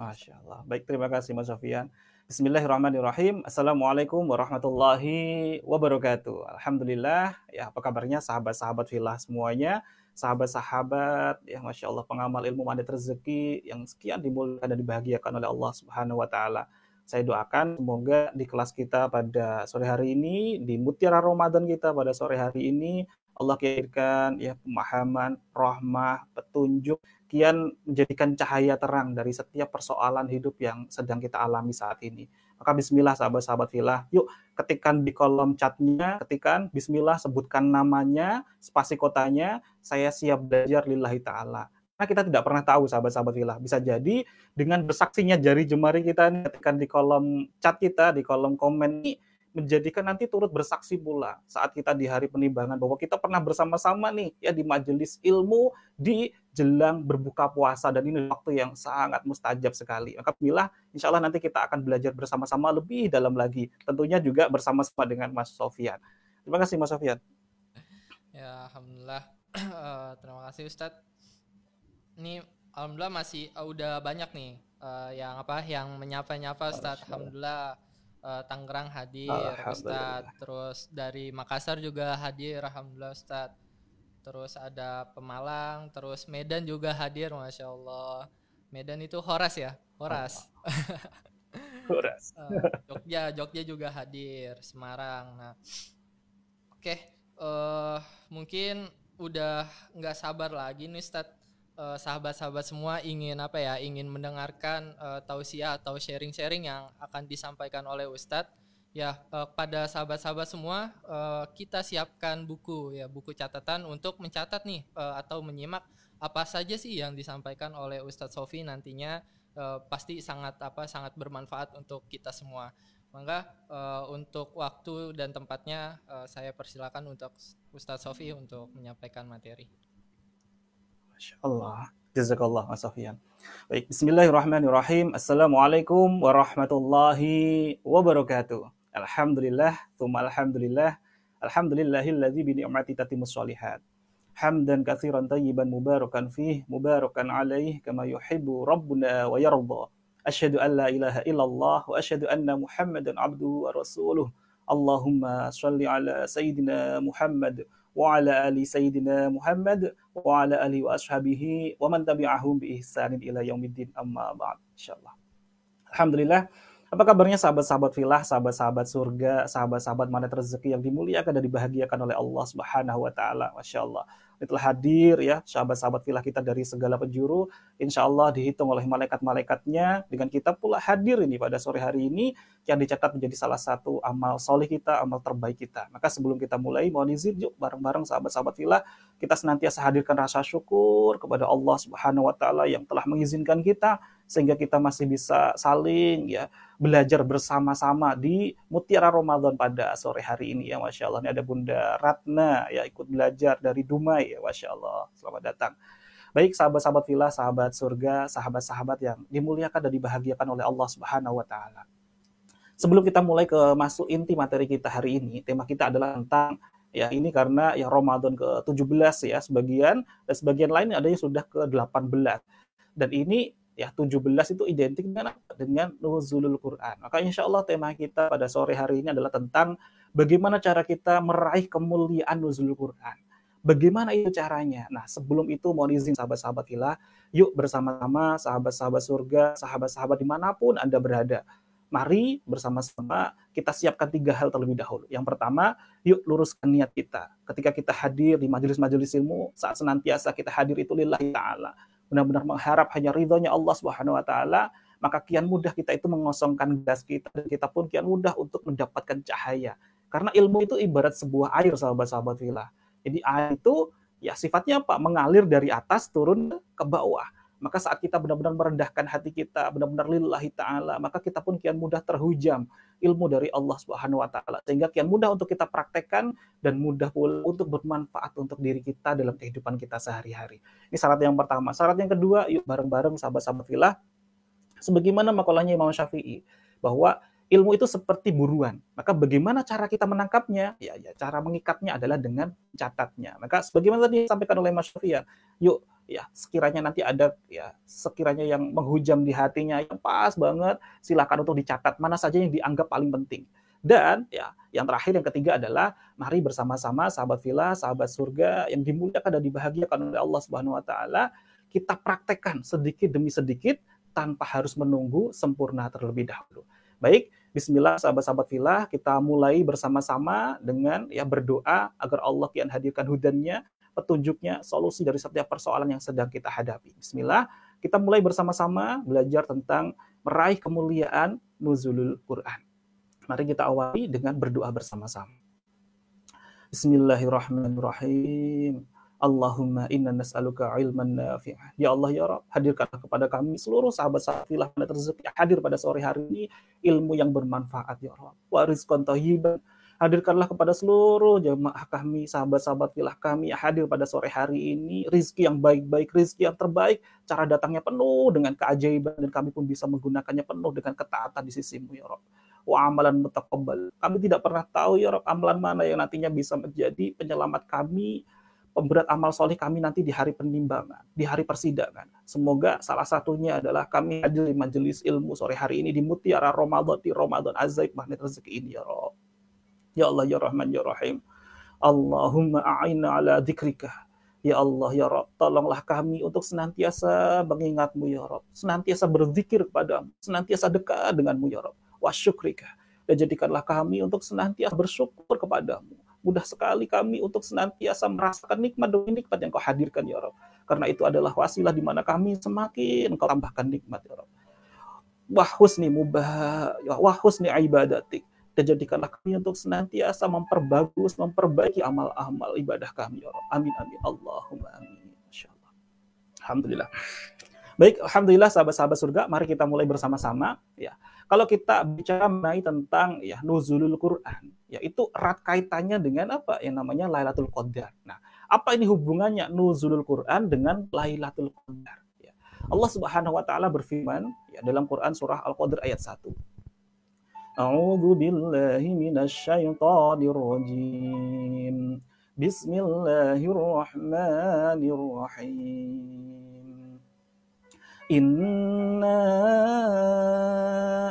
Masya Allah. Baik, terima kasih Mas Sofian. Bismillahirrahmanirrahim. Assalamualaikum warahmatullahi wabarakatuh. Alhamdulillah. Ya, apa kabarnya sahabat-sahabat filah semuanya? Sahabat-sahabat, ya Masya Allah, pengamal ilmu mandat rezeki yang sekian dimuliakan dan dibahagiakan oleh Allah Subhanahu Wa Ta'ala. Saya doakan semoga di kelas kita pada sore hari ini, di mutiara Ramadan kita pada sore hari ini, Allah kirimkan ya pemahaman, rahmah, petunjuk kian menjadikan cahaya terang dari setiap persoalan hidup yang sedang kita alami saat ini. Maka bismillah sahabat-sahabat villa, yuk ketikan di kolom chatnya, ketikan bismillah sebutkan namanya, spasi kotanya, saya siap belajar lillahi ta'ala. Karena kita tidak pernah tahu sahabat-sahabat villa, Bisa jadi dengan bersaksinya jari jemari kita, ketikan di kolom chat kita, di kolom komen ini, menjadikan nanti turut bersaksi pula saat kita di hari penimbangan bahwa kita pernah bersama-sama nih ya di majelis ilmu di jelang berbuka puasa dan ini waktu yang sangat mustajab sekali. Maka bila insya Allah nanti kita akan belajar bersama-sama lebih dalam lagi. Tentunya juga bersama-sama dengan Mas Sofian. Terima kasih Mas Sofian. Ya Alhamdulillah. Eh, terima kasih Ustadz. Ini Alhamdulillah masih uh, udah banyak nih uh, yang apa yang menyapa-nyapa Ustadz. Alhamdulillah uh, Tangerang hadir Ustadz terus dari Makassar juga hadir alhamdulillah Ustadz terus ada Pemalang terus Medan juga hadir masya Allah Medan itu Horas ya Horas Horas uh, Jogja Jogja juga hadir Semarang nah oke okay. uh, eh, mungkin udah nggak sabar lagi nih Ustadz Eh, sahabat-sahabat semua ingin apa ya ingin mendengarkan uh, tausiah atau sharing-sharing yang akan disampaikan oleh Ustadz ya uh, eh, pada sahabat-sahabat semua uh, kita siapkan buku ya buku catatan untuk mencatat nih uh, atau menyimak apa saja sih yang disampaikan oleh Ustadz Sofi nantinya uh, pasti sangat apa sangat bermanfaat untuk kita semua maka uh, untuk waktu dan tempatnya uh, saya persilakan untuk Ustadz Sofi untuk menyampaikan materi. Masya Allah. Jazakallah Mas Sofian. Baik, bismillahirrahmanirrahim. Assalamualaikum warahmatullahi wabarakatuh. Alhamdulillah, thumma alhamdulillah. Alhamdulillahilladzi bi ni'mati tatimus sholihat Hamdan kathiran tayyiban mubarakan fih, mubarakan alaih kama yuhibu rabbuna wa yarda. Ashadu an la ilaha illallah wa ashadu anna Muhammadan abduhu wa rasuluh. Allahumma salli ala sayyidina Muhammad وعلى آل سيدنا محمد وعلى آله وأصحابه ومن تبعهم بإحسان إلى يوم الدين أما بعد إن شاء الله الحمد لله Apa kabarnya sahabat-sahabat filah, sahabat-sahabat surga, sahabat-sahabat mana rezeki yang dimuliakan dan dibahagiakan oleh Allah Subhanahu wa taala. Masyaallah yang telah hadir ya, sahabat-sahabat villa kita dari segala penjuru. Insya Allah dihitung oleh malaikat-malaikatnya dengan kita pula hadir ini pada sore hari ini yang dicatat menjadi salah satu amal soleh kita, amal terbaik kita. Maka sebelum kita mulai, mohon izin yuk bareng-bareng sahabat-sahabat villa kita senantiasa hadirkan rasa syukur kepada Allah Subhanahu wa taala yang telah mengizinkan kita sehingga kita masih bisa saling ya belajar bersama-sama di Mutiara Ramadan pada sore hari ini ya Masya Allah. Ini ada Bunda Ratna ya ikut belajar dari Dumai ya Masya Allah. Selamat datang. Baik sahabat-sahabat villa, sahabat surga, sahabat-sahabat yang dimuliakan dan dibahagiakan oleh Allah Subhanahu wa taala. Sebelum kita mulai ke masuk inti materi kita hari ini, tema kita adalah tentang ya ini karena ya Ramadan ke-17 ya sebagian dan sebagian lain adanya sudah ke-18. Dan ini ya 17 itu identik dengan dengan nuzulul Quran. Maka insya Allah tema kita pada sore hari ini adalah tentang bagaimana cara kita meraih kemuliaan nuzulul Quran. Bagaimana itu caranya? Nah, sebelum itu mohon izin sahabat-sahabat ilah, yuk bersama-sama sahabat-sahabat surga, sahabat-sahabat dimanapun Anda berada. Mari bersama-sama kita siapkan tiga hal terlebih dahulu. Yang pertama, yuk luruskan niat kita. Ketika kita hadir di majelis-majelis ilmu, saat senantiasa kita hadir itu lillahi ta'ala benar-benar mengharap hanya ridhonya Allah Subhanahu wa taala, maka kian mudah kita itu mengosongkan gas kita dan kita pun kian mudah untuk mendapatkan cahaya. Karena ilmu itu ibarat sebuah air sahabat-sahabat villa. Jadi air itu ya sifatnya apa? Mengalir dari atas turun ke bawah maka saat kita benar-benar merendahkan hati kita, benar-benar lillahi ta'ala, maka kita pun kian mudah terhujam ilmu dari Allah Subhanahu wa taala sehingga kian mudah untuk kita praktekkan dan mudah pula untuk bermanfaat untuk diri kita dalam kehidupan kita sehari-hari. Ini syarat yang pertama. Syarat yang kedua, yuk bareng-bareng sahabat-sahabat filah sebagaimana makalahnya Imam Syafi'i bahwa ilmu itu seperti buruan. Maka bagaimana cara kita menangkapnya? Ya, ya cara mengikatnya adalah dengan catatnya. Maka sebagaimana tadi disampaikan oleh Mas Syafii, yuk ya sekiranya nanti ada ya sekiranya yang menghujam di hatinya yang pas banget silakan untuk dicatat mana saja yang dianggap paling penting dan ya yang terakhir yang ketiga adalah mari bersama-sama sahabat villa sahabat surga yang dimuliakan dan dibahagiakan oleh Allah Subhanahu wa taala kita praktekkan sedikit demi sedikit tanpa harus menunggu sempurna terlebih dahulu. Baik, Bismillah sahabat-sahabat villa, kita mulai bersama-sama dengan ya berdoa agar Allah kian hadirkan hudannya petunjuknya, solusi dari setiap persoalan yang sedang kita hadapi. Bismillah, kita mulai bersama-sama belajar tentang meraih kemuliaan nuzulul Quran. Mari kita awali dengan berdoa bersama-sama. Bismillahirrahmanirrahim. Allahumma inna nas'aluka ilman nafi'ah. Ya Allah ya Rabb, hadirkanlah kepada kami seluruh sahabat sahabatilah pada rezeki hadir pada sore hari ini ilmu yang bermanfaat ya Rabb. Wa rizqan Hadirkanlah kepada seluruh jemaah kami, sahabat-sahabat kami yang hadir pada sore hari ini, rizki yang baik-baik, rizki yang terbaik, cara datangnya penuh dengan keajaiban, dan kami pun bisa menggunakannya penuh dengan ketaatan di sisimu, ya Rob. Wa amalan mutakobal. Kami tidak pernah tahu, ya Rob, amalan mana yang nantinya bisa menjadi penyelamat kami, pemberat amal soleh kami nanti di hari penimbangan, di hari persidangan. Semoga salah satunya adalah kami hadir di majelis ilmu sore hari ini di Mutiara Ramadan, di Ramadan Azaib Magnet Rezeki ini ya Rob. Ya Allah, Ya Rahman, Ya Rahim. Allahumma a'inna ala dzikrika. Ya Allah, Ya Rob, tolonglah kami untuk senantiasa mengingatmu, Ya Rob. Senantiasa berzikir kepadamu, senantiasa dekat denganmu, Ya Rob. Wa syukrika. Dan jadikanlah kami untuk senantiasa bersyukur kepadamu. Mudah sekali kami untuk senantiasa merasakan nikmat demi nikmat yang kau hadirkan, Ya Rob. Karena itu adalah wasilah di mana kami semakin kau tambahkan nikmat, Ya Rob. Wahusni mubah, wahusni ibadatik dan jadikanlah kami untuk senantiasa memperbagus, memperbaiki amal-amal ibadah kami, ya Allah. Amin, amin. Allahumma amin. Insyaallah. Alhamdulillah. Baik, alhamdulillah sahabat-sahabat surga, mari kita mulai bersama-sama ya. Kalau kita bicara mengenai tentang ya nuzulul Quran, ya, itu erat kaitannya dengan apa yang namanya Lailatul Qadar. Nah, apa ini hubungannya nuzulul Quran dengan Lailatul Qadar? Ya. Allah Subhanahu wa taala berfirman ya, dalam Quran surah Al-Qadr ayat 1. أعوذ بالله من الشيطان الرجيم بسم الله الرحمن الرحيم إنا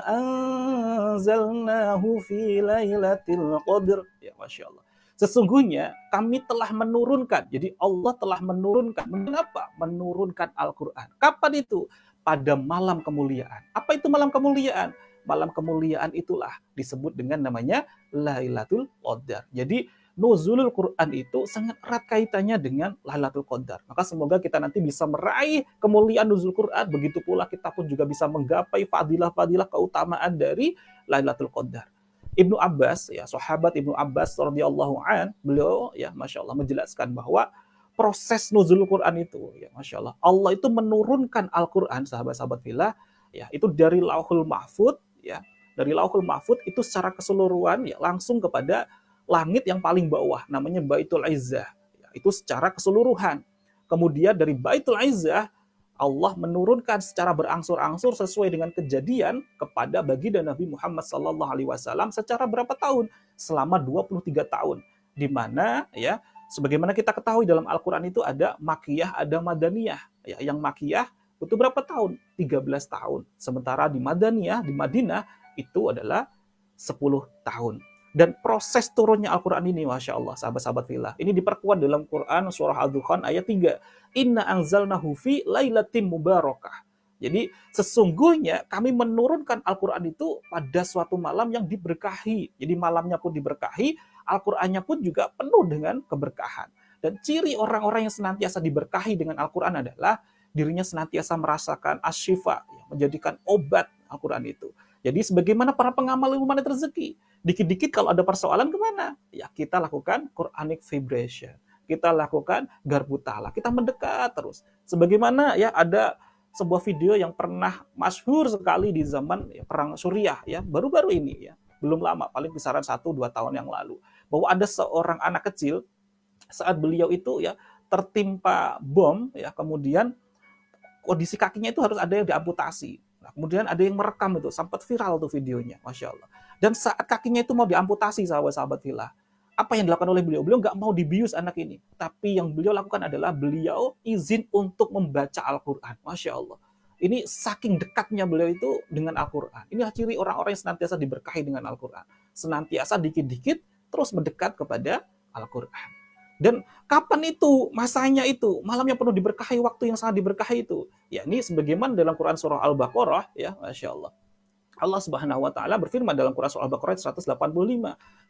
أنزلناه في ليلة القدر يا ما شاء الله Sesungguhnya kami telah menurunkan. Jadi Allah telah menurunkan. Mengapa? Menurunkan Al-Quran. Kapan itu? Pada malam kemuliaan. Apa itu malam kemuliaan? malam kemuliaan itulah disebut dengan namanya Lailatul Qadar. Jadi nuzulul Quran itu sangat erat kaitannya dengan Lailatul Qadar. Maka semoga kita nanti bisa meraih kemuliaan nuzul Quran, begitu pula kita pun juga bisa menggapai fadilah-fadilah keutamaan dari Lailatul Qadar. Ibnu Abbas ya sahabat Ibnu Abbas radhiyallahu an beliau ya masya Allah menjelaskan bahwa proses nuzul Quran itu ya masya Allah Allah itu menurunkan Al Quran sahabat-sahabat villa ya itu dari lauhul mahfud ya dari Lauhul Mahfud itu secara keseluruhan ya langsung kepada langit yang paling bawah namanya Baitul Aizah. Ya, itu secara keseluruhan. Kemudian dari Baitul Aizah Allah menurunkan secara berangsur-angsur sesuai dengan kejadian kepada baginda Nabi Muhammad sallallahu alaihi wasallam secara berapa tahun? Selama 23 tahun. Di mana ya sebagaimana kita ketahui dalam Al-Qur'an itu ada makiyah, ada madaniyah. Ya, yang makiyah Butuh berapa tahun? 13 tahun. Sementara di Madaniyah, di Madinah, itu adalah 10 tahun. Dan proses turunnya Al-Quran ini, Masya Allah, sahabat-sahabat filah. Ini diperkuat dalam Quran surah Al-Dukhan ayat 3. Inna anzalnahu fi lailatim mubarakah. Jadi sesungguhnya kami menurunkan Al-Quran itu pada suatu malam yang diberkahi. Jadi malamnya pun diberkahi, Al-Qur'annya pun juga penuh dengan keberkahan. Dan ciri orang-orang yang senantiasa diberkahi dengan Al-Quran adalah dirinya senantiasa merasakan asyifa, menjadikan obat Al-Quran itu. Jadi sebagaimana para pengamal ilmu mana rezeki, dikit-dikit kalau ada persoalan kemana? Ya kita lakukan Quranic vibration, kita lakukan garbu kita mendekat terus. Sebagaimana ya ada sebuah video yang pernah masyhur sekali di zaman ya, perang Suriah ya, baru-baru ini ya, belum lama, paling kisaran satu dua tahun yang lalu, bahwa ada seorang anak kecil saat beliau itu ya tertimpa bom ya kemudian kondisi kakinya itu harus ada yang diamputasi. Nah, kemudian ada yang merekam itu, sempat viral tuh videonya, masya Allah. Dan saat kakinya itu mau diamputasi sahabat-sahabat villa, apa yang dilakukan oleh beliau? Beliau nggak mau dibius anak ini, tapi yang beliau lakukan adalah beliau izin untuk membaca Al-Quran, masya Allah. Ini saking dekatnya beliau itu dengan Al-Quran. Ini ciri orang-orang yang senantiasa diberkahi dengan Al-Quran. Senantiasa dikit-dikit terus mendekat kepada Al-Quran. Dan kapan itu masanya itu malam yang penuh diberkahi waktu yang sangat diberkahi itu ya ini sebagaimana dalam Quran surah Al-Baqarah ya Masya Allah Allah Subhanahu wa taala berfirman dalam Quran surah Al-Baqarah 185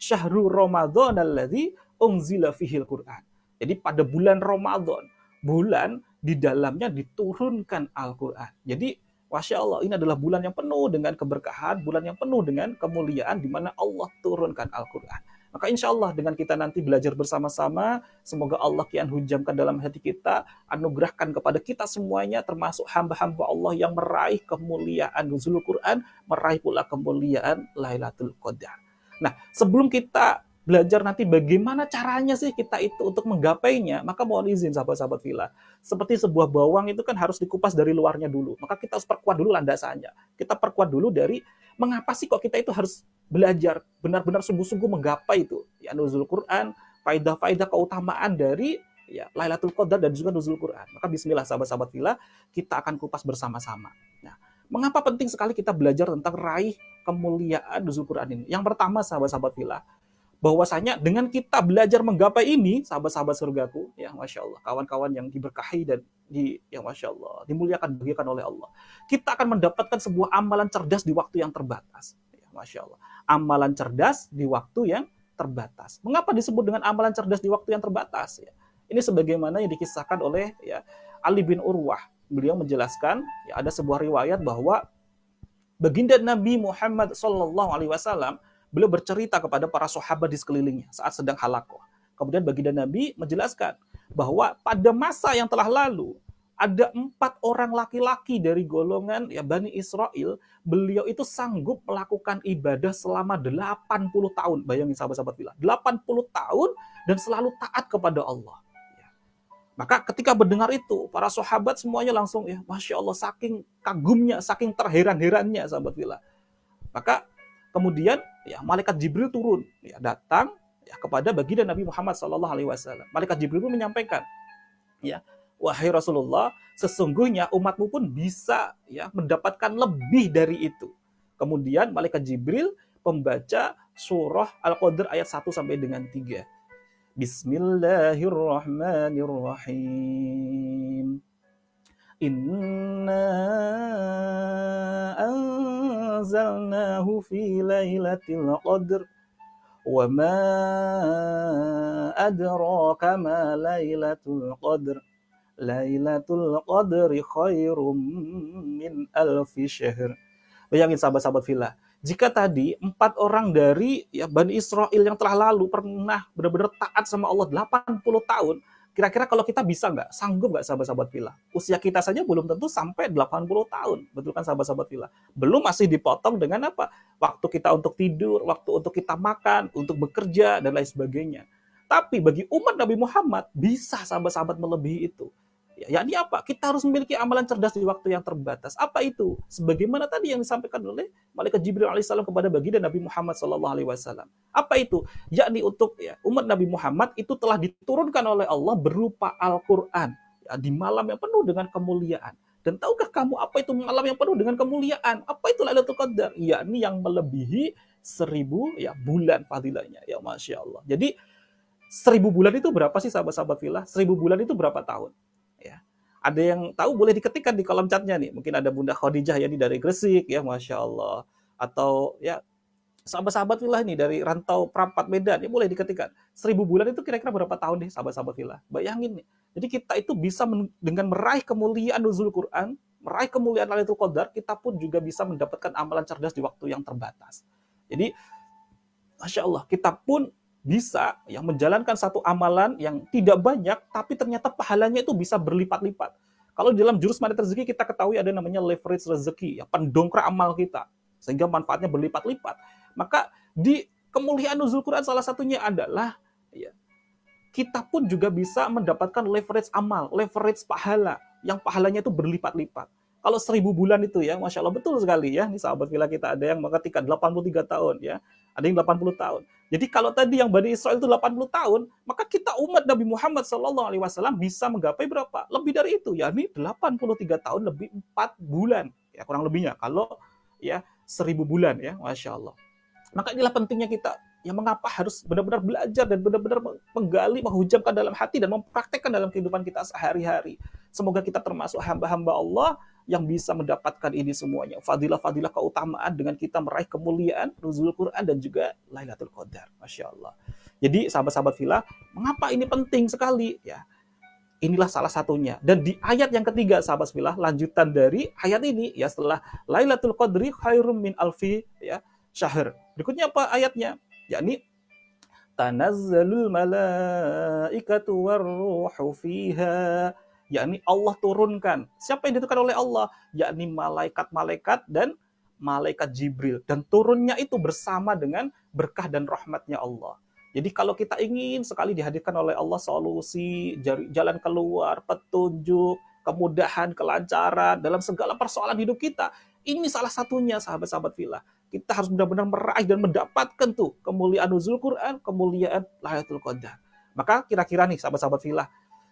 Syahrul Ramadan alladzi unzila fihil Quran jadi pada bulan Ramadan bulan di dalamnya diturunkan Al-Quran jadi Masya Allah, ini adalah bulan yang penuh dengan keberkahan, bulan yang penuh dengan kemuliaan di mana Allah turunkan Al-Quran. Maka insya Allah dengan kita nanti belajar bersama-sama, semoga Allah kian hujamkan dalam hati kita, anugerahkan kepada kita semuanya, termasuk hamba-hamba Allah yang meraih kemuliaan Nuzulul Quran, meraih pula kemuliaan Lailatul Qadar. Nah, sebelum kita belajar nanti bagaimana caranya sih kita itu untuk menggapainya, maka mohon izin sahabat-sahabat villa. Seperti sebuah bawang itu kan harus dikupas dari luarnya dulu. Maka kita harus perkuat dulu landasannya. Kita perkuat dulu dari mengapa sih kok kita itu harus belajar benar-benar sungguh-sungguh menggapai itu. Ya nuzul Quran, faidah-faidah keutamaan dari ya Lailatul Qadar dan juga nuzul Quran. Maka bismillah sahabat-sahabat villa, kita akan kupas bersama-sama. Nah, mengapa penting sekali kita belajar tentang raih kemuliaan nuzul Quran ini? Yang pertama sahabat-sahabat villa, -sahabat bahwasanya dengan kita belajar menggapai ini, sahabat-sahabat surgaku, ya masya Allah, kawan-kawan yang diberkahi dan di, ya masya Allah, dimuliakan bagikan oleh Allah, kita akan mendapatkan sebuah amalan cerdas di waktu yang terbatas, ya masya Allah, amalan cerdas di waktu yang terbatas. Mengapa disebut dengan amalan cerdas di waktu yang terbatas? Ya, ini sebagaimana yang dikisahkan oleh ya Ali bin Urwah. Beliau menjelaskan ya, ada sebuah riwayat bahwa baginda Nabi Muhammad Shallallahu Alaihi Wasallam Beliau bercerita kepada para sahabat di sekelilingnya saat sedang halakoh. Kemudian baginda Nabi menjelaskan bahwa pada masa yang telah lalu ada empat orang laki-laki dari golongan ya Bani Israel, beliau itu sanggup melakukan ibadah selama 80 tahun. Bayangin sahabat-sahabat bilang, 80 tahun dan selalu taat kepada Allah. Ya. Maka ketika mendengar itu, para sahabat semuanya langsung ya, Masya Allah, saking kagumnya, saking terheran-herannya sahabat bila. Maka kemudian ya malaikat Jibril turun ya datang ya kepada baginda Nabi Muhammad Sallallahu alaihi wasallam. Malaikat Jibril pun menyampaikan ya wahai Rasulullah sesungguhnya umatmu pun bisa ya mendapatkan lebih dari itu. Kemudian malaikat Jibril pembaca surah Al-Qadr ayat 1 sampai dengan 3. Bismillahirrahmanirrahim. Inna anzalnahu fi lailatul qadr wa ma adraka ma lailatul qadr Lailatul Qadri khairum min alfi syahr. Bayangin sahabat-sahabat villa, jika tadi empat orang dari ya Bani Israel yang telah lalu pernah benar-benar taat sama Allah 80 tahun, Kira-kira kalau kita bisa nggak, sanggup nggak sahabat-sahabat villa? Usia kita saja belum tentu sampai 80 tahun, betul kan sahabat-sahabat villa? Belum masih dipotong dengan apa? Waktu kita untuk tidur, waktu untuk kita makan, untuk bekerja, dan lain sebagainya. Tapi bagi umat Nabi Muhammad, bisa sahabat-sahabat melebihi itu yakni apa? Kita harus memiliki amalan cerdas di waktu yang terbatas. Apa itu? Sebagaimana tadi yang disampaikan oleh malaikat Jibril alaihissalam kepada baginda Nabi Muhammad sallallahu alaihi wasallam. Apa itu? Yakni untuk ya, umat Nabi Muhammad itu telah diturunkan oleh Allah berupa Al-Qur'an ya, di malam yang penuh dengan kemuliaan. Dan tahukah kamu apa itu malam yang penuh dengan kemuliaan? Apa itu Lailatul Qadar? Yakni yang melebihi seribu ya bulan fadilahnya. Ya Masya Allah. Jadi seribu bulan itu berapa sih sahabat-sahabat villa? Seribu bulan itu berapa tahun? Ada yang tahu boleh diketikkan di kolom chatnya nih. Mungkin ada Bunda Khadijah ya, ini dari Gresik ya, masya Allah. Atau ya sahabat-sahabat villa nih dari rantau Prapat Medan ya boleh diketikkan. Seribu bulan itu kira-kira berapa tahun deh sahabat-sahabat villa? Bayangin nih. Jadi kita itu bisa dengan meraih kemuliaan nuzul Quran, meraih kemuliaan Lailatul Qadar, kita pun juga bisa mendapatkan amalan cerdas di waktu yang terbatas. Jadi Masya Allah, kita pun bisa yang menjalankan satu amalan yang tidak banyak tapi ternyata pahalanya itu bisa berlipat-lipat. Kalau di dalam jurus mana rezeki kita ketahui ada namanya leverage rezeki, ya pendongkrak amal kita sehingga manfaatnya berlipat-lipat. Maka di kemuliaan nuzul Quran salah satunya adalah ya, kita pun juga bisa mendapatkan leverage amal, leverage pahala yang pahalanya itu berlipat-lipat. Kalau seribu bulan itu ya, Masya Allah betul sekali ya. Ini sahabat gila kita ada yang mengetikkan 83 tahun ya. Ada yang 80 tahun. Jadi kalau tadi yang Bani Israel itu 80 tahun, maka kita umat Nabi Muhammad SAW bisa menggapai berapa? Lebih dari itu, ya. yakni 83 tahun lebih 4 bulan, ya kurang lebihnya. Kalau ya seribu bulan ya, masya Allah. Maka inilah pentingnya kita ya mengapa harus benar-benar belajar dan benar-benar menggali, menghujamkan dalam hati dan mempraktekkan dalam kehidupan kita sehari-hari. Semoga kita termasuk hamba-hamba Allah yang bisa mendapatkan ini semuanya. Fadilah-fadilah keutamaan dengan kita meraih kemuliaan, ruzul Quran dan juga Lailatul Qadar. Masya Allah. Jadi sahabat-sahabat villa, mengapa ini penting sekali? Ya, Inilah salah satunya. Dan di ayat yang ketiga, sahabat villa, lanjutan dari ayat ini, ya setelah Lailatul Qadri khairum min alfi ya, syahr. Berikutnya apa ayatnya? Yakni tanazzalul malaikatu warruhu fiha yakni Allah turunkan. Siapa yang ditentukan oleh Allah? Yakni malaikat-malaikat dan malaikat Jibril. Dan turunnya itu bersama dengan berkah dan rahmatnya Allah. Jadi kalau kita ingin sekali dihadirkan oleh Allah solusi, jalan keluar, petunjuk, kemudahan, kelancaran dalam segala persoalan hidup kita, ini salah satunya sahabat-sahabat villa. Kita harus benar-benar meraih dan mendapatkan tuh kemuliaan nuzul Quran, kemuliaan Lailatul Qadar. Maka kira-kira nih sahabat-sahabat villa,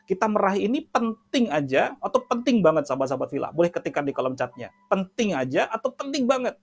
kita meraih ini penting aja atau penting banget sahabat-sahabat villa. Boleh ketikkan di kolom chatnya. Penting aja atau penting banget.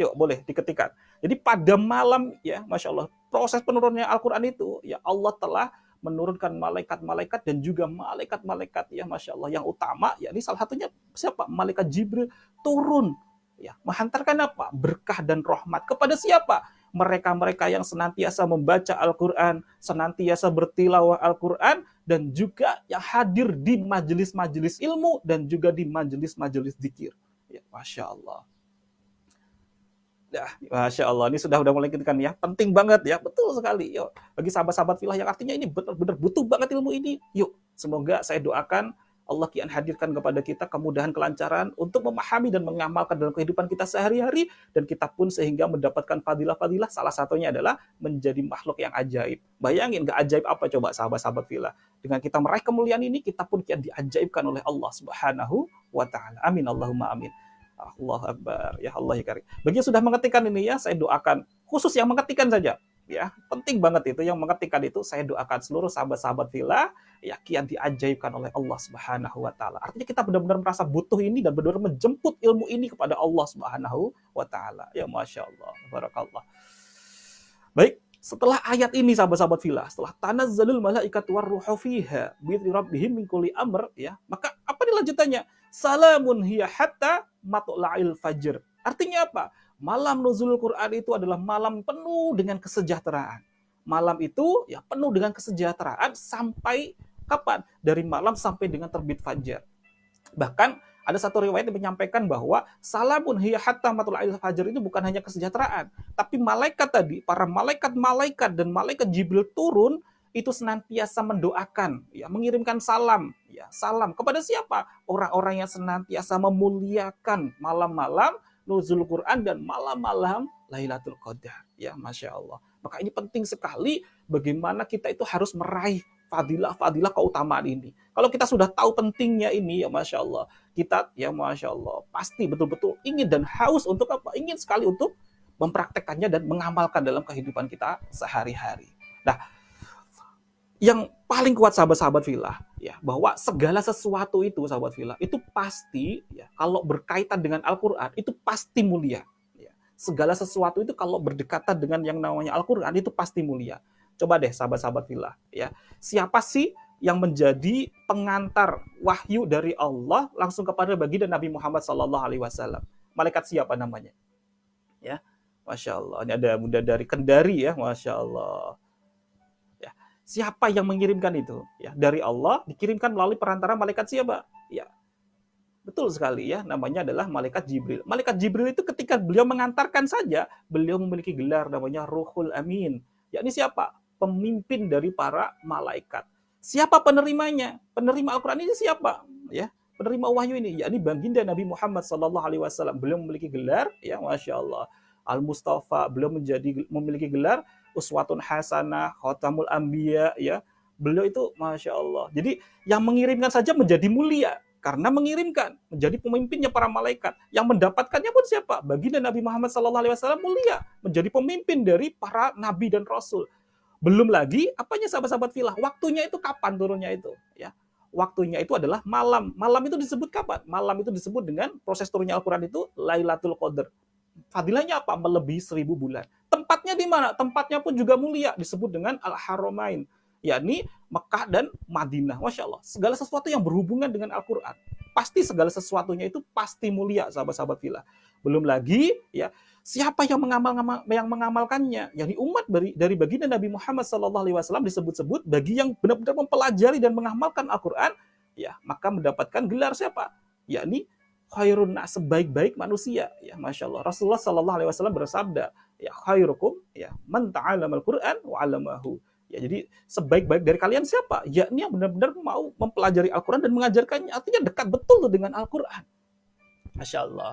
Yuk, boleh diketikkan. Jadi pada malam ya, Masya Allah, proses penurunnya Al-Quran itu, ya Allah telah menurunkan malaikat-malaikat dan juga malaikat-malaikat ya Masya Allah yang utama ya ini salah satunya siapa malaikat Jibril turun ya menghantarkan apa berkah dan rahmat kepada siapa mereka-mereka yang senantiasa membaca Al-Quran, senantiasa bertilawah Al-Quran, dan juga yang hadir di majelis-majelis ilmu dan juga di majelis-majelis dikir. Ya, Masya Allah. Ya, Masya Allah, ini sudah sudah mulai kan ya. Penting banget ya, betul sekali. Yuk, bagi sahabat-sahabat filah yang artinya ini benar-benar butuh banget ilmu ini. Yuk, semoga saya doakan Allah kian hadirkan kepada kita kemudahan kelancaran untuk memahami dan mengamalkan dalam kehidupan kita sehari-hari dan kita pun sehingga mendapatkan fadilah-fadilah salah satunya adalah menjadi makhluk yang ajaib. Bayangin gak ajaib apa coba sahabat-sahabat villa. Dengan kita meraih kemuliaan ini kita pun kian diajaibkan oleh Allah Subhanahu wa taala. Amin Allahumma amin. Allah Akbar. Ya Allah ya Karim. Bagi yang sudah mengetikkan ini ya, saya doakan khusus yang mengetikkan saja ya penting banget itu yang mengetikkan itu saya doakan seluruh sahabat-sahabat villa ya kian diajaibkan oleh Allah Subhanahu wa taala artinya kita benar-benar merasa butuh ini dan benar-benar menjemput ilmu ini kepada Allah Subhanahu wa taala ya masya Allah barakallah baik setelah ayat ini sahabat-sahabat villa setelah tanazzalul malaikat ruhu fiha bi rabbihim min kulli amr ya maka apa dilanjutannya salamun hiya hatta matla'il fajr artinya apa Malam nuzulul Quran itu adalah malam penuh dengan kesejahteraan. Malam itu ya penuh dengan kesejahteraan sampai kapan? Dari malam sampai dengan terbit fajar. Bahkan ada satu riwayat yang menyampaikan bahwa salamun hiya hatta matul fajar itu bukan hanya kesejahteraan, tapi malaikat tadi, para malaikat-malaikat dan malaikat Jibril turun itu senantiasa mendoakan, ya, mengirimkan salam, ya, salam kepada siapa? Orang-orang yang senantiasa memuliakan malam-malam nuzul Quran dan malam-malam Lailatul Qadar. Ya, Masya Allah. Maka ini penting sekali bagaimana kita itu harus meraih fadilah-fadilah keutamaan ini. Kalau kita sudah tahu pentingnya ini, ya Masya Allah. Kita, ya Masya Allah, pasti betul-betul ingin dan haus untuk apa? Ingin sekali untuk mempraktekannya dan mengamalkan dalam kehidupan kita sehari-hari. Nah, yang paling kuat sahabat-sahabat villa ya bahwa segala sesuatu itu sahabat villa itu pasti ya kalau berkaitan dengan Al-Qur'an itu pasti mulia ya. Segala sesuatu itu kalau berdekatan dengan yang namanya Al-Qur'an itu pasti mulia. Coba deh sahabat-sahabat villa ya. Siapa sih yang menjadi pengantar wahyu dari Allah langsung kepada baginda Nabi Muhammad Sallallahu Alaihi Wasallam? Malaikat siapa namanya? Ya, masya Allah. Ini ada bunda dari Kendari ya, masya Allah. Siapa yang mengirimkan itu? Ya, dari Allah dikirimkan melalui perantara malaikat siapa? Ya. Betul sekali ya, namanya adalah malaikat Jibril. Malaikat Jibril itu ketika beliau mengantarkan saja, beliau memiliki gelar namanya Ruhul Amin. Yakni siapa? Pemimpin dari para malaikat. Siapa penerimanya? Penerima Al-Qur'an ini siapa? Ya, penerima wahyu ini yakni baginda Nabi Muhammad sallallahu alaihi wasallam. Beliau memiliki gelar ya Masya Allah. Al-Mustafa beliau menjadi memiliki gelar uswatun hasanah, khotamul ambia, ya. Beliau itu masya Allah. Jadi yang mengirimkan saja menjadi mulia karena mengirimkan menjadi pemimpinnya para malaikat. Yang mendapatkannya pun siapa? Baginda Nabi Muhammad SAW mulia menjadi pemimpin dari para nabi dan rasul. Belum lagi apanya sahabat-sahabat filah. Waktunya itu kapan turunnya itu? Ya, waktunya itu adalah malam. Malam itu disebut kapan? Malam itu disebut dengan proses turunnya Al-Quran itu Lailatul Qadar. Fadilahnya apa? Melebihi seribu bulan. Tempatnya di mana? Tempatnya pun juga mulia, disebut dengan Al-Haramain, yakni Mekah dan Madinah. Masya Allah, segala sesuatu yang berhubungan dengan Al-Quran. Pasti segala sesuatunya itu pasti mulia, sahabat-sahabat villa. Belum lagi, ya siapa yang, mengamal, yang mengamalkannya? Yang umat dari, dari baginda Nabi Muhammad SAW disebut-sebut bagi yang benar-benar mempelajari dan mengamalkan Al-Quran, ya maka mendapatkan gelar siapa? Yakni khairun nak sebaik-baik manusia ya masya Allah Rasulullah Shallallahu Alaihi Wasallam bersabda ya khairukum ya man ta'alamal Quran wa alamahu ya jadi sebaik-baik dari kalian siapa yakni yang benar-benar mau mempelajari Al-Quran dan mengajarkannya artinya dekat betul tuh dengan Al-Quran masya Allah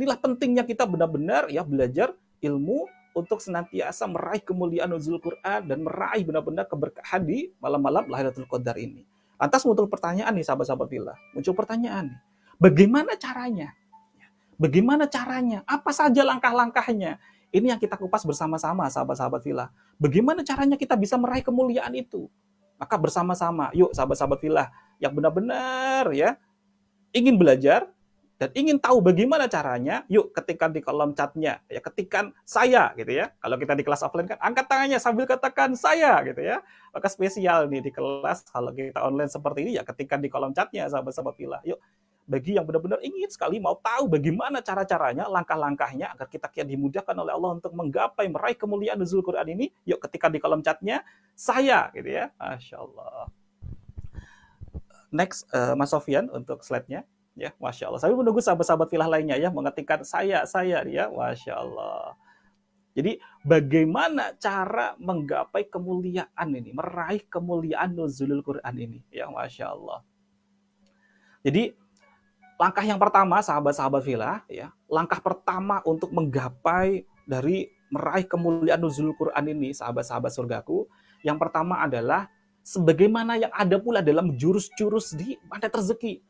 inilah pentingnya kita benar-benar ya belajar ilmu untuk senantiasa meraih kemuliaan nuzul Quran dan meraih benar-benar keberkahan di malam-malam lahiratul Qadar ini. Lantas muncul pertanyaan nih sahabat-sahabat bila. Muncul pertanyaan nih Bagaimana caranya? Bagaimana caranya? Apa saja langkah-langkahnya? Ini yang kita kupas bersama-sama, sahabat-sahabat villa. Bagaimana caranya kita bisa meraih kemuliaan itu? Maka bersama-sama, yuk sahabat-sahabat villa yang benar-benar ya ingin belajar dan ingin tahu bagaimana caranya, yuk ketikkan di kolom chatnya, ya ketikkan saya gitu ya. Kalau kita di kelas offline kan angkat tangannya sambil katakan saya gitu ya. Maka spesial nih di kelas kalau kita online seperti ini ya ketikkan di kolom chatnya sahabat-sahabat villa. Yuk bagi yang benar-benar ingin sekali mau tahu bagaimana cara-caranya, langkah-langkahnya agar kita kian dimudahkan oleh Allah untuk menggapai meraih kemuliaan nuzul Quran ini, yuk ketika di kolom chatnya saya gitu ya. Masya Allah. Next uh, Mas Sofian untuk slide-nya ya. Masya Allah. Sambil menunggu sahabat-sahabat filah lainnya ya mengetikkan saya saya ya. Masya Allah. Jadi bagaimana cara menggapai kemuliaan ini, meraih kemuliaan nuzulul Quran ini, ya masya Allah. Jadi Langkah yang pertama sahabat-sahabat villa ya, langkah pertama untuk menggapai dari meraih kemuliaan nuzul Quran ini sahabat-sahabat surgaku, yang pertama adalah sebagaimana yang ada pula dalam jurus-jurus di pantai rezeki.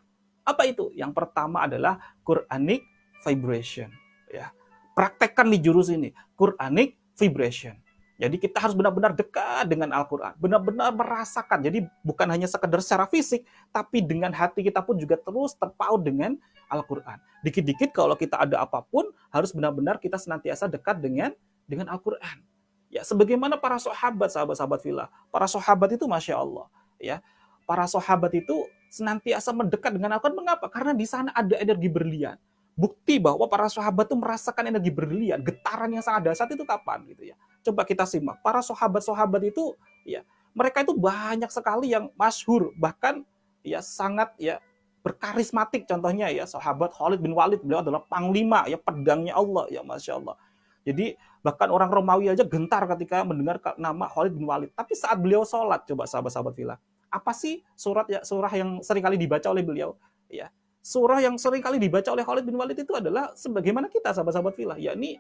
Apa itu? Yang pertama adalah Quranic vibration ya. Praktekkan di jurus ini, Quranic vibration. Jadi kita harus benar-benar dekat dengan Al-Quran, benar-benar merasakan. Jadi bukan hanya sekedar secara fisik, tapi dengan hati kita pun juga terus terpaut dengan Al-Quran. Dikit-dikit kalau kita ada apapun, harus benar-benar kita senantiasa dekat dengan dengan Al-Quran. Ya, sebagaimana para sahabat, sahabat-sahabat villa, para sahabat itu masya Allah, ya, para sahabat itu senantiasa mendekat dengan Al-Quran. Mengapa? Karena di sana ada energi berlian. Bukti bahwa para sahabat itu merasakan energi berlian, getaran yang sangat dasar itu kapan gitu ya Coba kita simak. Para sahabat-sahabat itu ya mereka itu banyak sekali yang masyhur bahkan ya sangat ya berkarismatik contohnya ya sahabat Khalid bin Walid beliau adalah panglima ya pedangnya Allah ya masya Allah jadi bahkan orang Romawi aja gentar ketika mendengar nama Khalid bin Walid tapi saat beliau sholat coba sahabat-sahabat villa apa sih surat ya surah yang sering kali dibaca oleh beliau ya surah yang sering kali dibaca oleh Khalid bin Walid itu adalah sebagaimana kita sahabat-sahabat villa yakni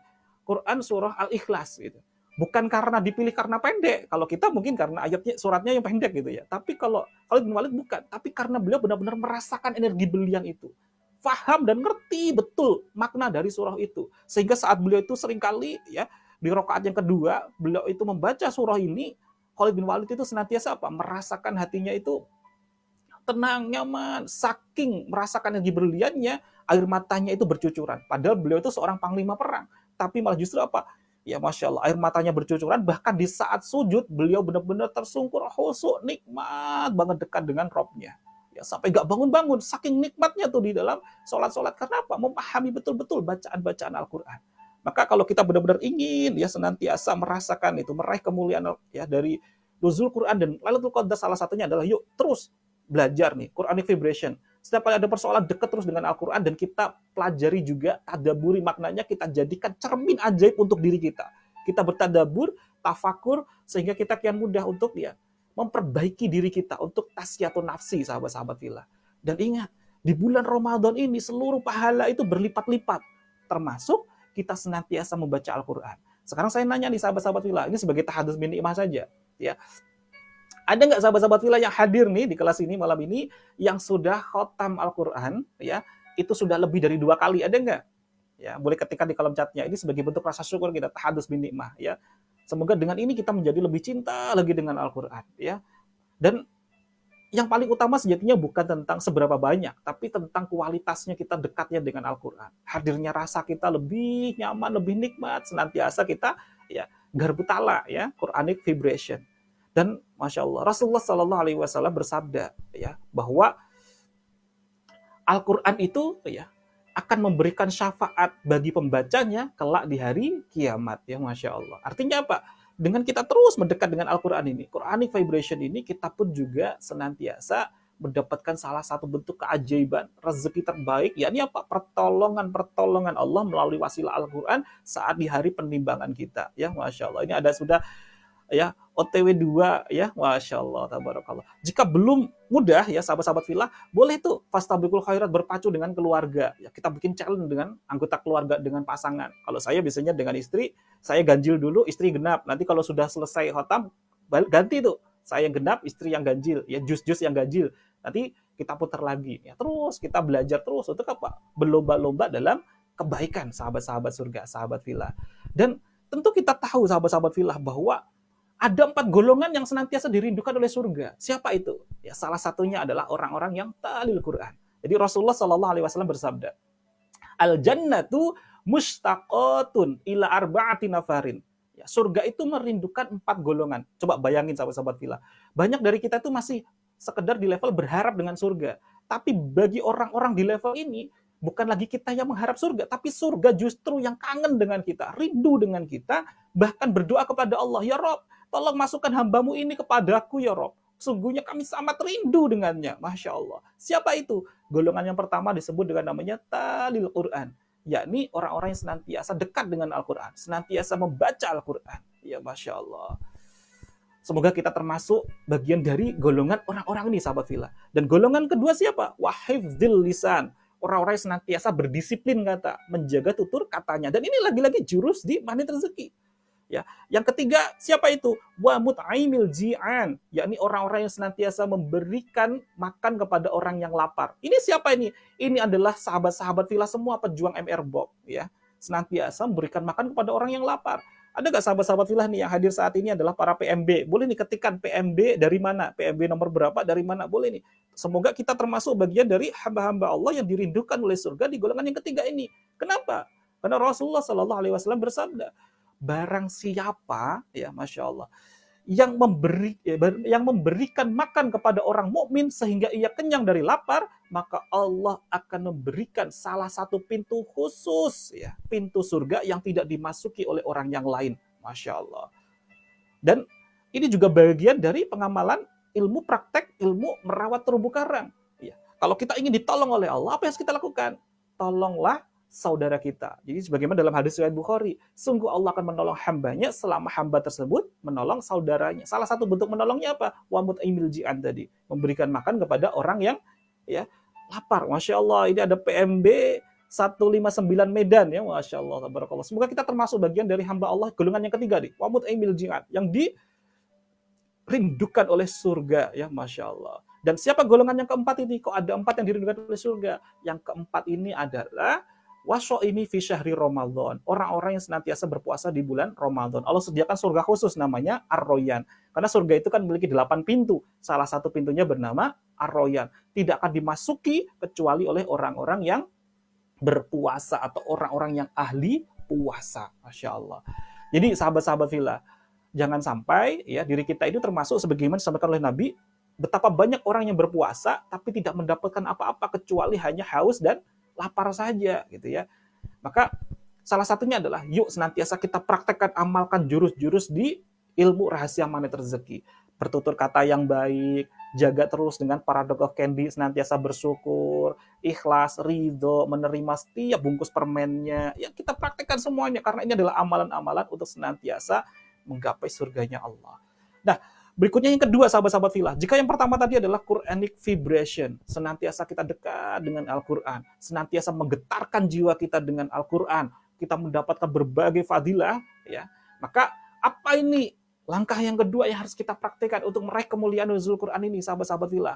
Quran surah Al-Ikhlas gitu bukan karena dipilih karena pendek. Kalau kita mungkin karena ayatnya suratnya yang pendek gitu ya. Tapi kalau kalau bin Walid bukan, tapi karena beliau benar-benar merasakan energi beliau itu. Faham dan ngerti betul makna dari surah itu. Sehingga saat beliau itu seringkali ya di rokaat yang kedua, beliau itu membaca surah ini, Khalid bin Walid itu senantiasa apa? Merasakan hatinya itu tenang, nyaman, saking merasakan energi berliannya, air matanya itu bercucuran. Padahal beliau itu seorang panglima perang. Tapi malah justru apa? ya masya Allah air matanya bercucuran bahkan di saat sujud beliau benar-benar tersungkur khusuk nikmat banget dekat dengan Robnya ya sampai gak bangun-bangun saking nikmatnya tuh di dalam sholat-sholat Kenapa? memahami betul-betul bacaan-bacaan Al-Quran maka kalau kita benar-benar ingin ya senantiasa merasakan itu meraih kemuliaan ya dari nuzul Quran dan Lailatul Qadar salah satunya adalah yuk terus belajar nih Quranic vibration setiap kali ada persoalan dekat terus dengan Al-Quran dan kita pelajari juga tadaburi maknanya kita jadikan cermin ajaib untuk diri kita. Kita bertadabur, tafakur, sehingga kita kian mudah untuk ya memperbaiki diri kita untuk tasyatun nafsi sahabat-sahabat villa. Dan ingat, di bulan Ramadan ini seluruh pahala itu berlipat-lipat. Termasuk kita senantiasa membaca Al-Quran. Sekarang saya nanya nih sahabat-sahabat villa, ini sebagai tahadus bin imah saja. ya ada nggak sahabat-sahabat villa yang hadir nih di kelas ini malam ini yang sudah khotam Al-Quran ya itu sudah lebih dari dua kali ada nggak? Ya boleh ketikkan di kolom chatnya. Ini sebagai bentuk rasa syukur kita tahadus bin nikmah ya. Semoga dengan ini kita menjadi lebih cinta lagi dengan Al-Quran ya. Dan yang paling utama sejatinya bukan tentang seberapa banyak, tapi tentang kualitasnya kita dekatnya dengan Al-Quran. Hadirnya rasa kita lebih nyaman, lebih nikmat, senantiasa kita ya garbutala ya, Quranic vibration. Dan masya Allah, Rasulullah Shallallahu Alaihi Wasallam bersabda ya bahwa Al-Quran itu ya akan memberikan syafaat bagi pembacanya kelak di hari kiamat ya masya Allah. Artinya apa? Dengan kita terus mendekat dengan Al-Quran ini, Quranic vibration ini kita pun juga senantiasa mendapatkan salah satu bentuk keajaiban, rezeki terbaik, yakni apa? Pertolongan-pertolongan Allah melalui wasilah Al-Quran saat di hari penimbangan kita. Ya, Masya Allah. Ini ada sudah ya OTW 2 ya Masya Allah tabarakallah jika belum mudah ya sahabat-sahabat villa boleh tuh fastabikul khairat berpacu dengan keluarga ya kita bikin challenge dengan anggota keluarga dengan pasangan kalau saya biasanya dengan istri saya ganjil dulu istri genap nanti kalau sudah selesai hotam ganti tuh saya yang genap istri yang ganjil ya jus-jus yang ganjil nanti kita putar lagi ya terus kita belajar terus untuk apa berlomba-lomba dalam kebaikan sahabat-sahabat surga sahabat villa dan tentu kita tahu sahabat-sahabat villa bahwa ada empat golongan yang senantiasa dirindukan oleh surga. Siapa itu? Ya, salah satunya adalah orang-orang yang talil Quran. Jadi Rasulullah Shallallahu Alaihi Wasallam bersabda, al jannatu mustaqotun ila arba'ati nafarin. Ya, surga itu merindukan empat golongan. Coba bayangin sahabat-sahabat villa. Banyak dari kita itu masih sekedar di level berharap dengan surga. Tapi bagi orang-orang di level ini, bukan lagi kita yang mengharap surga, tapi surga justru yang kangen dengan kita, rindu dengan kita, bahkan berdoa kepada Allah, Ya Rob, Tolong masukkan hambamu ini kepadaku ya Rob. Sungguhnya kami sangat rindu dengannya. Masya Allah. Siapa itu? Golongan yang pertama disebut dengan namanya talil Quran. Yakni orang-orang yang senantiasa dekat dengan Al-Quran. Senantiasa membaca Al-Quran. Ya Masya Allah. Semoga kita termasuk bagian dari golongan orang-orang ini sahabat villa. Dan golongan kedua siapa? Wahifzil lisan. Orang-orang yang senantiasa berdisiplin kata. Menjaga tutur katanya. Dan ini lagi-lagi jurus di manit rezeki. Ya. Yang ketiga, siapa itu? Wa mut'aimil ji'an, yakni orang-orang yang senantiasa memberikan makan kepada orang yang lapar. Ini siapa ini? Ini adalah sahabat-sahabat villa semua pejuang MR Bob, ya. Senantiasa memberikan makan kepada orang yang lapar. Ada gak sahabat-sahabat villa nih yang hadir saat ini adalah para PMB? Boleh nih ketikan PMB dari mana? PMB nomor berapa? Dari mana? Boleh nih. Semoga kita termasuk bagian dari hamba-hamba Allah yang dirindukan oleh surga di golongan yang ketiga ini. Kenapa? Karena Rasulullah Shallallahu Alaihi Wasallam bersabda, barang siapa ya masya Allah yang memberi ya, yang memberikan makan kepada orang mukmin sehingga ia kenyang dari lapar maka Allah akan memberikan salah satu pintu khusus ya pintu surga yang tidak dimasuki oleh orang yang lain masya Allah dan ini juga bagian dari pengamalan ilmu praktek ilmu merawat terumbu karang ya kalau kita ingin ditolong oleh Allah apa yang harus kita lakukan tolonglah saudara kita. Jadi sebagaimana dalam hadis riwayat Bukhari, sungguh Allah akan menolong hambanya selama hamba tersebut menolong saudaranya. Salah satu bentuk menolongnya apa? Wamut imil ji'an tadi. Memberikan makan kepada orang yang ya lapar. Masya Allah, ini ada PMB 159 Medan ya. Masya Allah, tabarakallah. Semoga kita termasuk bagian dari hamba Allah golongan yang ketiga nih. Wamut imil ji'an. Yang di rindukan oleh surga ya Masya Allah. Dan siapa golongan yang keempat ini? Kok ada empat yang dirindukan oleh surga? Yang keempat ini adalah Waso ini fi syahri Ramadan. Orang-orang yang senantiasa berpuasa di bulan Ramadan. Allah sediakan surga khusus namanya Ar-Royan. Karena surga itu kan memiliki delapan pintu. Salah satu pintunya bernama Ar-Royan. Tidak akan dimasuki kecuali oleh orang-orang yang berpuasa atau orang-orang yang ahli puasa. Masya Allah. Jadi sahabat-sahabat villa, jangan sampai ya diri kita itu termasuk sebagaimana disampaikan oleh Nabi, betapa banyak orang yang berpuasa tapi tidak mendapatkan apa-apa kecuali hanya haus dan lapar saja gitu ya. Maka salah satunya adalah yuk senantiasa kita praktekkan amalkan jurus-jurus di ilmu rahasia manat rezeki. Bertutur kata yang baik, jaga terus dengan paradox of candy, senantiasa bersyukur, ikhlas, ridho, menerima setiap bungkus permennya. Ya kita praktekkan semuanya karena ini adalah amalan-amalan untuk senantiasa menggapai surganya Allah. Nah, Berikutnya yang kedua sahabat-sahabat villa. Jika yang pertama tadi adalah Quranic vibration, senantiasa kita dekat dengan Al-Qur'an, senantiasa menggetarkan jiwa kita dengan Al-Qur'an, kita mendapatkan berbagai fadilah ya. Maka apa ini langkah yang kedua yang harus kita praktekkan untuk meraih kemuliaan nuzul Quran ini sahabat-sahabat villa?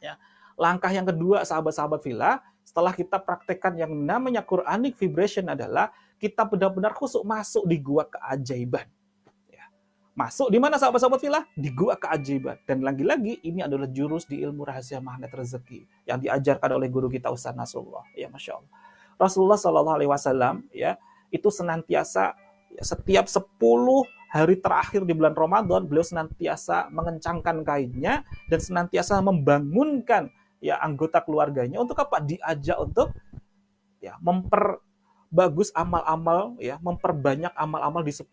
Ya. Langkah yang kedua sahabat-sahabat villa setelah kita praktekkan yang namanya Quranic vibration adalah kita benar-benar khusuk masuk di gua keajaiban Masuk di mana sahabat-sahabat villa? Di gua keajaiban. Dan lagi-lagi ini adalah jurus di ilmu rahasia magnet rezeki yang diajarkan oleh guru kita Ustaz Nasrullah. Ya masya Allah. Rasulullah Shallallahu Alaihi Wasallam ya itu senantiasa ya, setiap 10 hari terakhir di bulan Ramadan beliau senantiasa mengencangkan kainnya dan senantiasa membangunkan ya anggota keluarganya untuk apa? Diajak untuk ya memperbagus amal-amal ya memperbanyak amal-amal di 10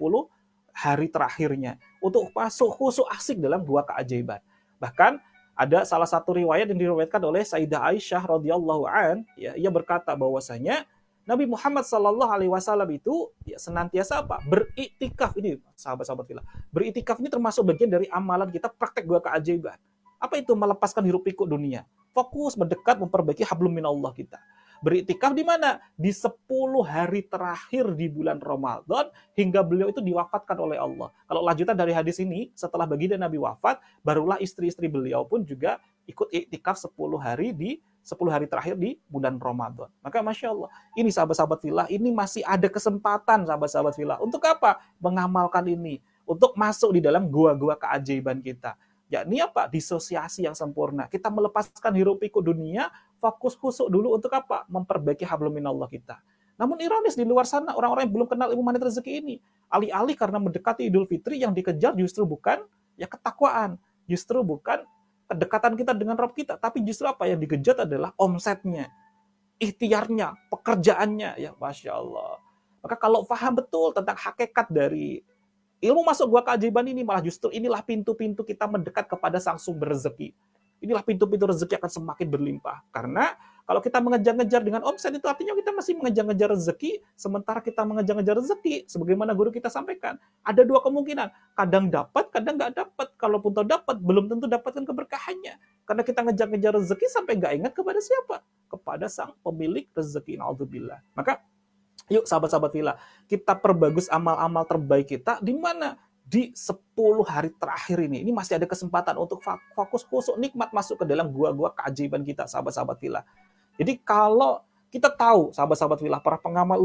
hari terakhirnya untuk masuk khusus asik dalam dua keajaiban. Bahkan ada salah satu riwayat yang diriwayatkan oleh Sayyidah Aisyah radhiyallahu an, ya, ia berkata bahwasanya Nabi Muhammad Shallallahu Alaihi Wasallam itu ya, senantiasa apa beritikaf ini sahabat-sahabat kita beritikaf ini termasuk bagian dari amalan kita praktek dua keajaiban apa itu melepaskan hirup pikuk dunia fokus mendekat memperbaiki hablum minallah kita beriktikaf di mana? Di 10 hari terakhir di bulan Ramadan hingga beliau itu diwafatkan oleh Allah. Kalau lanjutan dari hadis ini, setelah baginda Nabi wafat, barulah istri-istri beliau pun juga ikut iktikaf 10 hari di 10 hari terakhir di bulan Ramadan. Maka Masya Allah, ini sahabat-sahabat villa, ini masih ada kesempatan sahabat-sahabat villa. Untuk apa? Mengamalkan ini. Untuk masuk di dalam gua-gua keajaiban kita. Ya ini apa? Disosiasi yang sempurna. Kita melepaskan hirup pikuk dunia fokus khusuk dulu untuk apa? Memperbaiki habluminallah kita. Namun ironis di luar sana orang-orang yang belum kenal ilmu manit rezeki ini, alih-alih karena mendekati Idul Fitri yang dikejar justru bukan ya ketakwaan, justru bukan kedekatan kita dengan Rob kita, tapi justru apa yang dikejar adalah omsetnya, ikhtiarnya, pekerjaannya, ya masya Allah. Maka kalau paham betul tentang hakikat dari ilmu masuk gua keajaiban ini, malah justru inilah pintu-pintu kita mendekat kepada sang sumber rezeki inilah pintu-pintu rezeki akan semakin berlimpah. Karena kalau kita mengejar-ngejar dengan omset itu artinya kita masih mengejar-ngejar rezeki, sementara kita mengejar-ngejar rezeki, sebagaimana guru kita sampaikan, ada dua kemungkinan, kadang dapat, kadang nggak dapat. Kalaupun tahu dapat, belum tentu dapatkan keberkahannya. Karena kita ngejar-ngejar rezeki sampai nggak ingat kepada siapa, kepada sang pemilik rezeki. Naudzubillah. Maka Yuk sahabat-sahabat villa, kita perbagus amal-amal terbaik kita di mana? di 10 hari terakhir ini. Ini masih ada kesempatan untuk fokus khusus nikmat masuk ke dalam gua-gua keajaiban kita, sahabat-sahabat villa. Jadi kalau kita tahu, sahabat-sahabat villa, para pengamal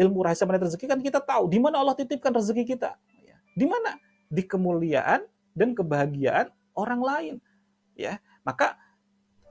ilmu rahasia mengenai rezeki kan kita tahu di mana Allah titipkan rezeki kita. Ya, di mana? Di kemuliaan dan kebahagiaan orang lain. Ya, maka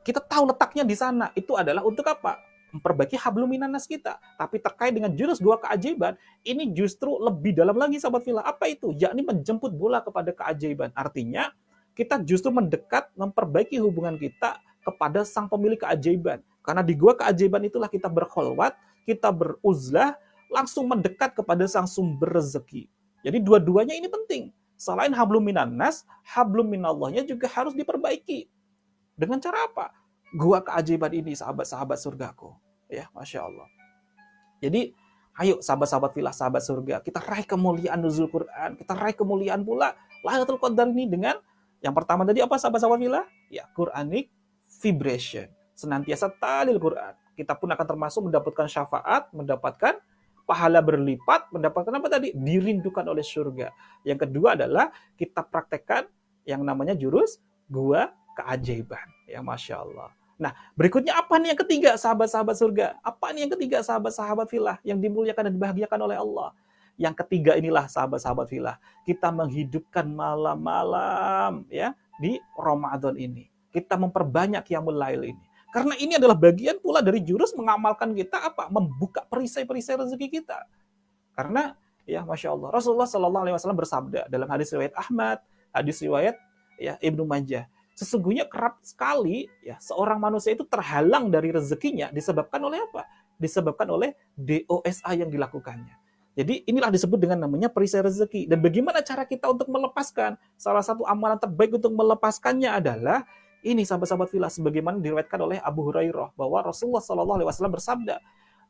kita tahu letaknya di sana. Itu adalah untuk apa? memperbaiki habluminanas kita, tapi terkait dengan jurus dua keajaiban, ini justru lebih dalam lagi sahabat villa. Apa itu? Yakni menjemput bola kepada keajaiban. Artinya, kita justru mendekat memperbaiki hubungan kita kepada sang pemilik keajaiban. Karena di gua keajaiban itulah kita berkholwat, kita beruzlah, langsung mendekat kepada sang sumber rezeki. Jadi dua-duanya ini penting. Selain hablum nas, hablum minallahnya juga harus diperbaiki. Dengan cara apa? Gua keajaiban ini sahabat-sahabat surgaku Ya, Masya Allah. Jadi, ayo sahabat-sahabat filah, sahabat surga, kita raih kemuliaan nuzul Quran, kita raih kemuliaan pula Lailatul Qadar ini dengan yang pertama tadi apa sahabat-sahabat filah? Ya, Quranic vibration. Senantiasa talil Quran. Kita pun akan termasuk mendapatkan syafaat, mendapatkan pahala berlipat, mendapatkan apa tadi? Dirindukan oleh surga. Yang kedua adalah kita praktekkan yang namanya jurus gua keajaiban. Ya, Masya Allah. Nah, berikutnya apa nih yang ketiga sahabat-sahabat surga? Apa nih yang ketiga sahabat-sahabat filah yang dimuliakan dan dibahagiakan oleh Allah? Yang ketiga inilah sahabat-sahabat filah. Kita menghidupkan malam-malam ya di Ramadan ini. Kita memperbanyak yang Lail ini. Karena ini adalah bagian pula dari jurus mengamalkan kita apa? Membuka perisai-perisai rezeki kita. Karena ya masya Allah Rasulullah Shallallahu Alaihi Wasallam bersabda dalam hadis riwayat Ahmad, hadis riwayat ya Ibnu Majah Sesungguhnya kerap sekali ya seorang manusia itu terhalang dari rezekinya disebabkan oleh apa? Disebabkan oleh DOSA yang dilakukannya. Jadi inilah disebut dengan namanya perisai rezeki. Dan bagaimana cara kita untuk melepaskan? Salah satu amalan terbaik untuk melepaskannya adalah ini sahabat-sahabat filah sebagaimana diriwayatkan oleh Abu Hurairah bahwa Rasulullah Shallallahu alaihi wasallam bersabda,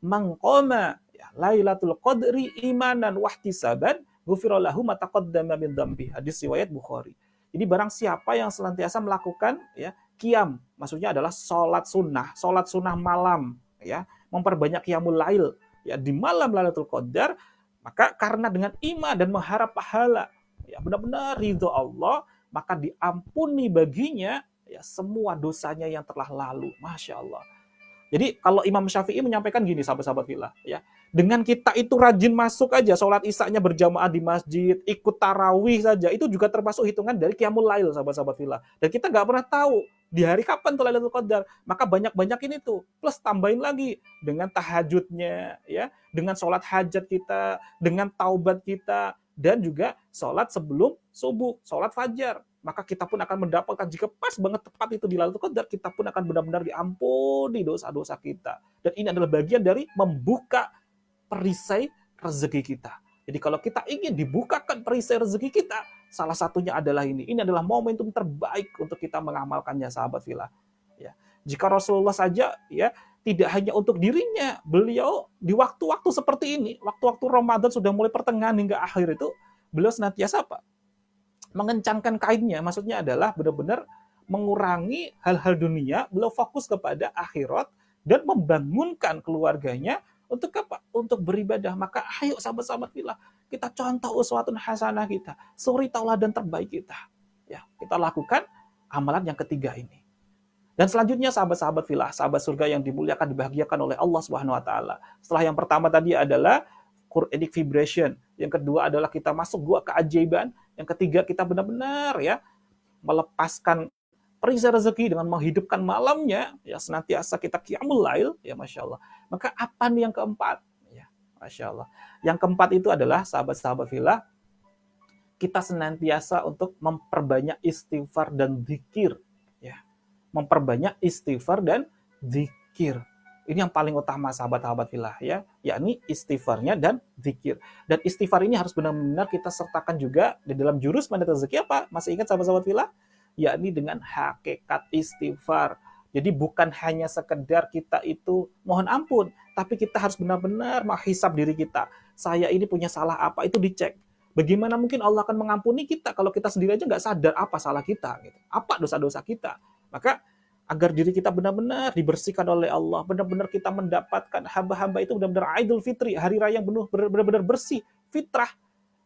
"Mangkoma ya, Lailatul Qadri imanan wahtisaban, ghufrallahu ma taqaddama min dhanbi." Hadis riwayat Bukhari. Jadi barang siapa yang senantiasa melakukan ya kiam, maksudnya adalah sholat sunnah, sholat sunnah malam, ya memperbanyak kiamul lail, ya di malam Lailatul Qadar, maka karena dengan iman dan mengharap pahala, ya benar-benar ridho Allah, maka diampuni baginya ya semua dosanya yang telah lalu. Masya Allah. Jadi kalau Imam Syafi'i menyampaikan gini sahabat-sahabat villa, ya dengan kita itu rajin masuk aja sholat isaknya berjamaah di masjid ikut tarawih saja itu juga termasuk hitungan dari kiamul lail sahabat-sahabat villa dan kita nggak pernah tahu di hari kapan tuh Lailatul Qadar maka banyak banyak ini tuh plus tambahin lagi dengan tahajudnya ya dengan sholat hajat kita dengan taubat kita dan juga sholat sebelum subuh sholat fajar maka kita pun akan mendapatkan jika pas banget tepat itu di lalu Qadar kita pun akan benar-benar diampuni dosa-dosa kita dan ini adalah bagian dari membuka perisai rezeki kita. Jadi kalau kita ingin dibukakan perisai rezeki kita, salah satunya adalah ini. Ini adalah momentum terbaik untuk kita mengamalkannya, sahabat Villa. Ya. Jika Rasulullah saja ya tidak hanya untuk dirinya, beliau di waktu-waktu seperti ini, waktu-waktu Ramadan sudah mulai pertengahan hingga akhir itu, beliau senantiasa apa? Mengencangkan kainnya, maksudnya adalah benar-benar mengurangi hal-hal dunia, beliau fokus kepada akhirat dan membangunkan keluarganya untuk untuk beribadah. Maka ayo sahabat-sahabat filah kita contoh uswatun hasanah kita. Suri tauladan terbaik kita. Ya, kita lakukan amalan yang ketiga ini. Dan selanjutnya sahabat-sahabat filah, sahabat surga yang dimuliakan dibahagiakan oleh Allah Subhanahu wa taala. Setelah yang pertama tadi adalah Quranic vibration, yang kedua adalah kita masuk gua keajaiban, yang ketiga kita benar-benar ya melepaskan perisai rezeki dengan menghidupkan malamnya ya senantiasa kita kiamulail ya masya Allah maka apa nih yang keempat Masya Allah. Yang keempat itu adalah sahabat-sahabat villa, kita senantiasa untuk memperbanyak istighfar dan zikir. Ya. Memperbanyak istighfar dan zikir. Ini yang paling utama sahabat-sahabat villa ya, yakni istighfarnya dan zikir. Dan istighfar ini harus benar-benar kita sertakan juga di dalam jurus mandat rezeki apa? Masih ingat sahabat-sahabat villa? Yakni dengan hakikat istighfar. Jadi bukan hanya sekedar kita itu mohon ampun, tapi kita harus benar-benar menghisap diri kita. Saya ini punya salah apa itu dicek. Bagaimana mungkin Allah akan mengampuni kita kalau kita sendiri aja nggak sadar apa salah kita, gitu. apa dosa-dosa kita. Maka agar diri kita benar-benar dibersihkan oleh Allah, benar-benar kita mendapatkan hamba-hamba itu benar-benar Idul Fitri, hari raya yang penuh benar-benar bersih, fitrah.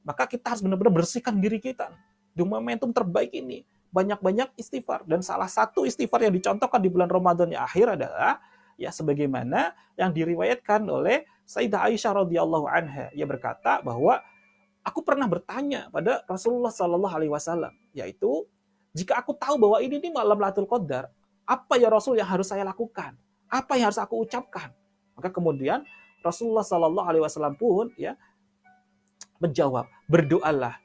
Maka kita harus benar-benar bersihkan diri kita. Di momentum terbaik ini, banyak-banyak istighfar dan salah satu istighfar yang dicontohkan di bulan Ramadan yang akhir adalah ya sebagaimana yang diriwayatkan oleh Sayyidah Aisyah radhiyallahu anha ia berkata bahwa aku pernah bertanya pada Rasulullah Shallallahu alaihi wasallam yaitu jika aku tahu bahwa ini nih malam Lailatul Qadar apa ya Rasul yang harus saya lakukan apa yang harus aku ucapkan maka kemudian Rasulullah Shallallahu alaihi wasallam pun ya menjawab berdoalah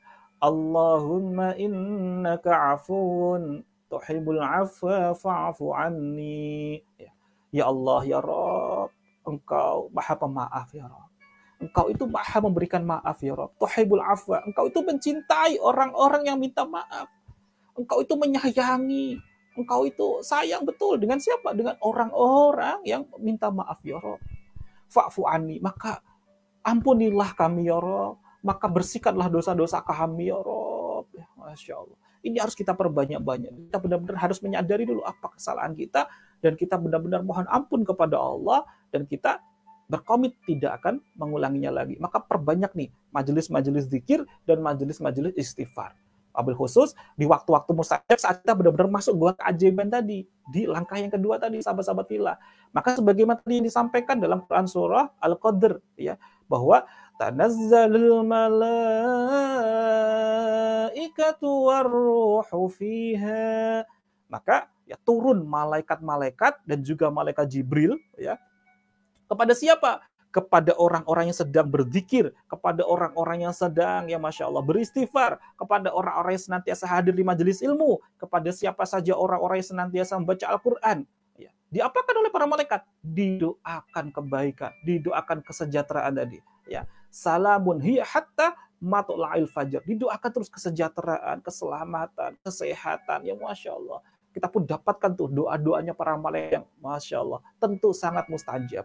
Allahumma innaka afuun tuhibbul afwa fa'fu anni. Ya, ya. Allah, ya Rob, engkau maha pemaaf ya Rob. Engkau itu maha memberikan maaf ya Rob. Tuhibbul afwa, engkau itu mencintai orang-orang yang minta maaf. Engkau itu menyayangi, engkau itu sayang betul dengan siapa? Dengan orang-orang yang minta maaf ya Rob. Fa'fu anni, maka ampunilah kami ya Rob maka bersihkanlah dosa-dosa kami ya Rob. Ya, Masya Allah. Ini harus kita perbanyak-banyak. Kita benar-benar harus menyadari dulu apa kesalahan kita dan kita benar-benar mohon ampun kepada Allah dan kita berkomit tidak akan mengulanginya lagi. Maka perbanyak nih majelis-majelis zikir dan majelis-majelis istighfar. Abil khusus di waktu-waktu mustajab saat kita benar-benar masuk gua keajaiban tadi di langkah yang kedua tadi sahabat-sahabat villa. Maka sebagaimana tadi yang disampaikan dalam Quran surah Al-Qadr ya bahwa tanazzalul malaikatu warruhu fiha maka ya turun malaikat-malaikat dan juga malaikat Jibril ya kepada siapa kepada orang-orang yang sedang berzikir, kepada orang-orang yang sedang ya masya Allah beristighfar, kepada orang-orang yang senantiasa hadir di majelis ilmu, kepada siapa saja orang-orang yang senantiasa membaca Al-Quran. Ya. Diapakan oleh para malaikat? Didoakan kebaikan, didoakan kesejahteraan tadi. Ya salamun hiya hatta matla'il fajar. Didoakan terus kesejahteraan, keselamatan, kesehatan. Ya Masya Allah. Kita pun dapatkan tuh doa-doanya para malaikat yang Masya Allah. Tentu sangat mustajab.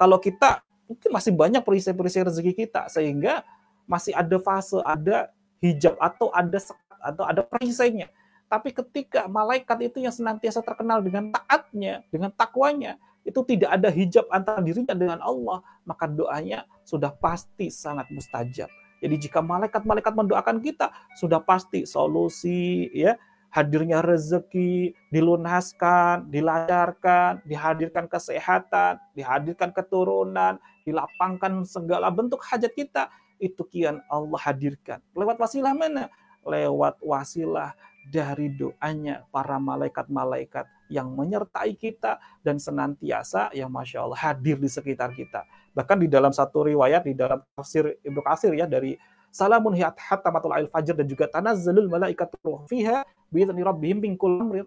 Kalau kita mungkin masih banyak perisai-perisai rezeki kita. Sehingga masih ada fase, ada hijab atau ada sekat, atau ada perisainya. Tapi ketika malaikat itu yang senantiasa terkenal dengan taatnya, dengan takwanya, itu tidak ada hijab antara dirinya dengan Allah, maka doanya sudah pasti sangat mustajab. Jadi jika malaikat-malaikat mendoakan kita, sudah pasti solusi, ya hadirnya rezeki, dilunaskan, dilancarkan, dihadirkan kesehatan, dihadirkan keturunan, dilapangkan segala bentuk hajat kita, itu kian Allah hadirkan. Lewat wasilah mana? Lewat wasilah dari doanya para malaikat-malaikat yang menyertai kita dan senantiasa yang masya Allah hadir di sekitar kita. Bahkan di dalam satu riwayat di dalam tafsir Ibnu Katsir ya dari salamun hiyat hatta matul al fajr dan juga zalul malaikat ruh fiha bi'izni rabbihim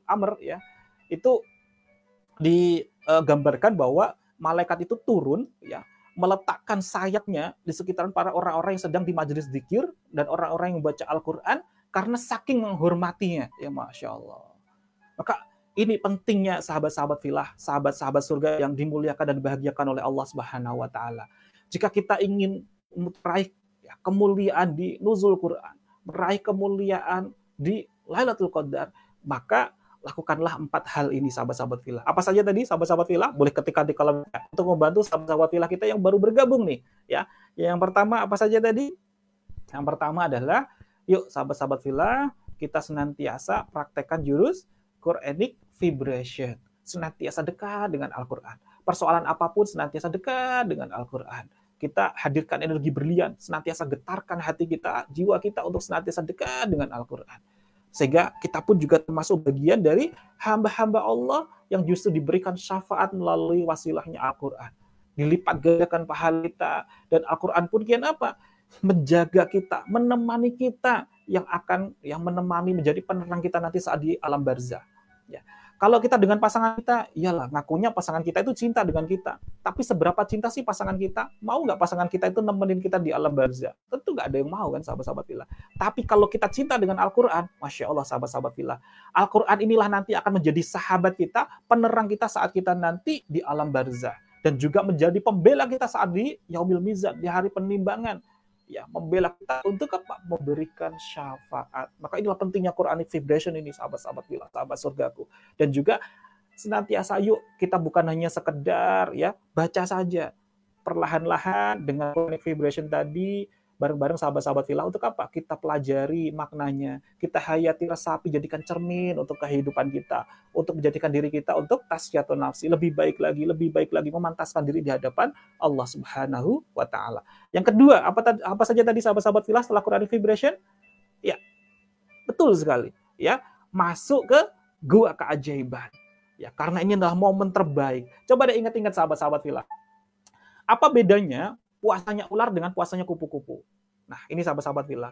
amr ya. Itu digambarkan bahwa malaikat itu turun ya meletakkan sayapnya di sekitaran para orang-orang yang sedang di majelis dikir dan orang-orang yang baca Al-Qur'an karena saking menghormatinya ya Masya Allah. Maka ini pentingnya sahabat-sahabat filah, sahabat-sahabat surga yang dimuliakan dan dibahagiakan oleh Allah Subhanahu wa taala. Jika kita ingin meraih kemuliaan di nuzul Quran, meraih kemuliaan di Lailatul Qadar, maka lakukanlah empat hal ini sahabat-sahabat filah. Apa saja tadi sahabat-sahabat filah? Boleh ketika di kolom untuk membantu sahabat-sahabat filah kita yang baru bergabung nih, ya. Yang pertama apa saja tadi? Yang pertama adalah yuk sahabat-sahabat filah, kita senantiasa praktekkan jurus Quranic vibration, senantiasa dekat dengan Al-Qur'an. Persoalan apapun senantiasa dekat dengan Al-Qur'an. Kita hadirkan energi berlian, senantiasa getarkan hati kita, jiwa kita untuk senantiasa dekat dengan Al-Qur'an. Sehingga kita pun juga termasuk bagian dari hamba-hamba Allah yang justru diberikan syafaat melalui wasilahnya Al-Qur'an. Dilipat gandakan pahala kita dan Al-Qur'an pun kian apa? menjaga kita, menemani kita yang akan yang menemani menjadi penerang kita nanti saat di alam barzah. Ya. Kalau kita dengan pasangan kita, iyalah ngakunya pasangan kita itu cinta dengan kita. Tapi seberapa cinta sih pasangan kita? Mau nggak pasangan kita itu nemenin kita di alam barzah? Tentu nggak ada yang mau kan sahabat-sahabat villa. Tapi kalau kita cinta dengan Al-Quran, Masya Allah sahabat-sahabat villa. Al-Quran inilah nanti akan menjadi sahabat kita, penerang kita saat kita nanti di alam barzah. Dan juga menjadi pembela kita saat di Yaumil Mizan, di hari penimbangan ya membela kita untuk apa memberikan syafaat maka inilah pentingnya Quranic vibration ini sahabat-sahabat bila sahabat surgaku dan juga senantiasa yuk kita bukan hanya sekedar ya baca saja perlahan-lahan dengan Quranic vibration tadi bareng-bareng sahabat-sahabat villa untuk apa? Kita pelajari maknanya, kita hayati resapi, jadikan cermin untuk kehidupan kita, untuk menjadikan diri kita untuk tasyatun nafsi, lebih baik lagi, lebih baik lagi, memantaskan diri di hadapan Allah Subhanahu wa taala. Yang kedua, apa apa saja tadi sahabat-sahabat villa setelah Quran vibration? Ya. Betul sekali, ya. Masuk ke gua keajaiban. Ya, karena ini adalah momen terbaik. Coba deh ingat-ingat sahabat-sahabat villa. Apa bedanya puasanya ular dengan puasanya kupu-kupu. Nah, ini sahabat-sahabat villa.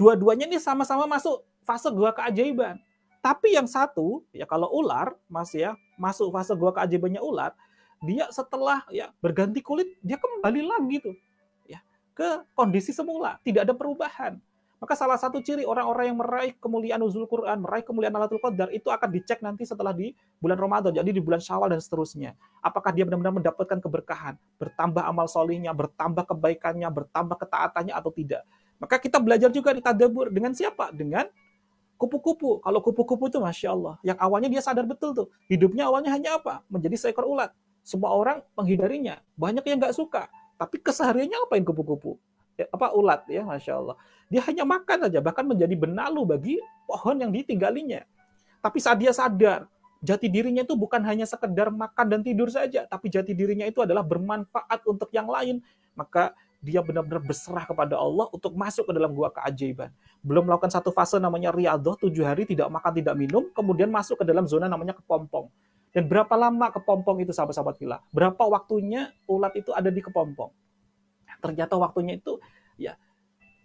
Dua-duanya ini sama-sama masuk fase gua keajaiban. Tapi yang satu, ya kalau ular, Mas ya, masuk fase gua keajaibannya ular, dia setelah ya berganti kulit, dia kembali lagi tuh ya ke kondisi semula, tidak ada perubahan. Maka salah satu ciri orang-orang yang meraih kemuliaan nuzul Quran, meraih kemuliaan Alatul Qadar itu akan dicek nanti setelah di bulan Ramadan, jadi di bulan Syawal dan seterusnya. Apakah dia benar-benar mendapatkan keberkahan, bertambah amal solihnya, bertambah kebaikannya, bertambah ketaatannya atau tidak. Maka kita belajar juga di tadabur dengan siapa? Dengan kupu-kupu. Kalau kupu-kupu itu Masya Allah. Yang awalnya dia sadar betul tuh. Hidupnya awalnya hanya apa? Menjadi seekor ulat. Semua orang menghindarinya. Banyak yang nggak suka. Tapi kesehariannya apain kupu-kupu? apa ulat ya masya Allah dia hanya makan saja bahkan menjadi benalu bagi pohon yang ditinggalinya tapi saat dia sadar jati dirinya itu bukan hanya sekedar makan dan tidur saja tapi jati dirinya itu adalah bermanfaat untuk yang lain maka dia benar-benar berserah kepada Allah untuk masuk ke dalam gua keajaiban. Belum melakukan satu fase namanya riadoh, tujuh hari tidak makan, tidak minum, kemudian masuk ke dalam zona namanya kepompong. Dan berapa lama kepompong itu sahabat-sahabat gila? Berapa waktunya ulat itu ada di kepompong? ternyata waktunya itu ya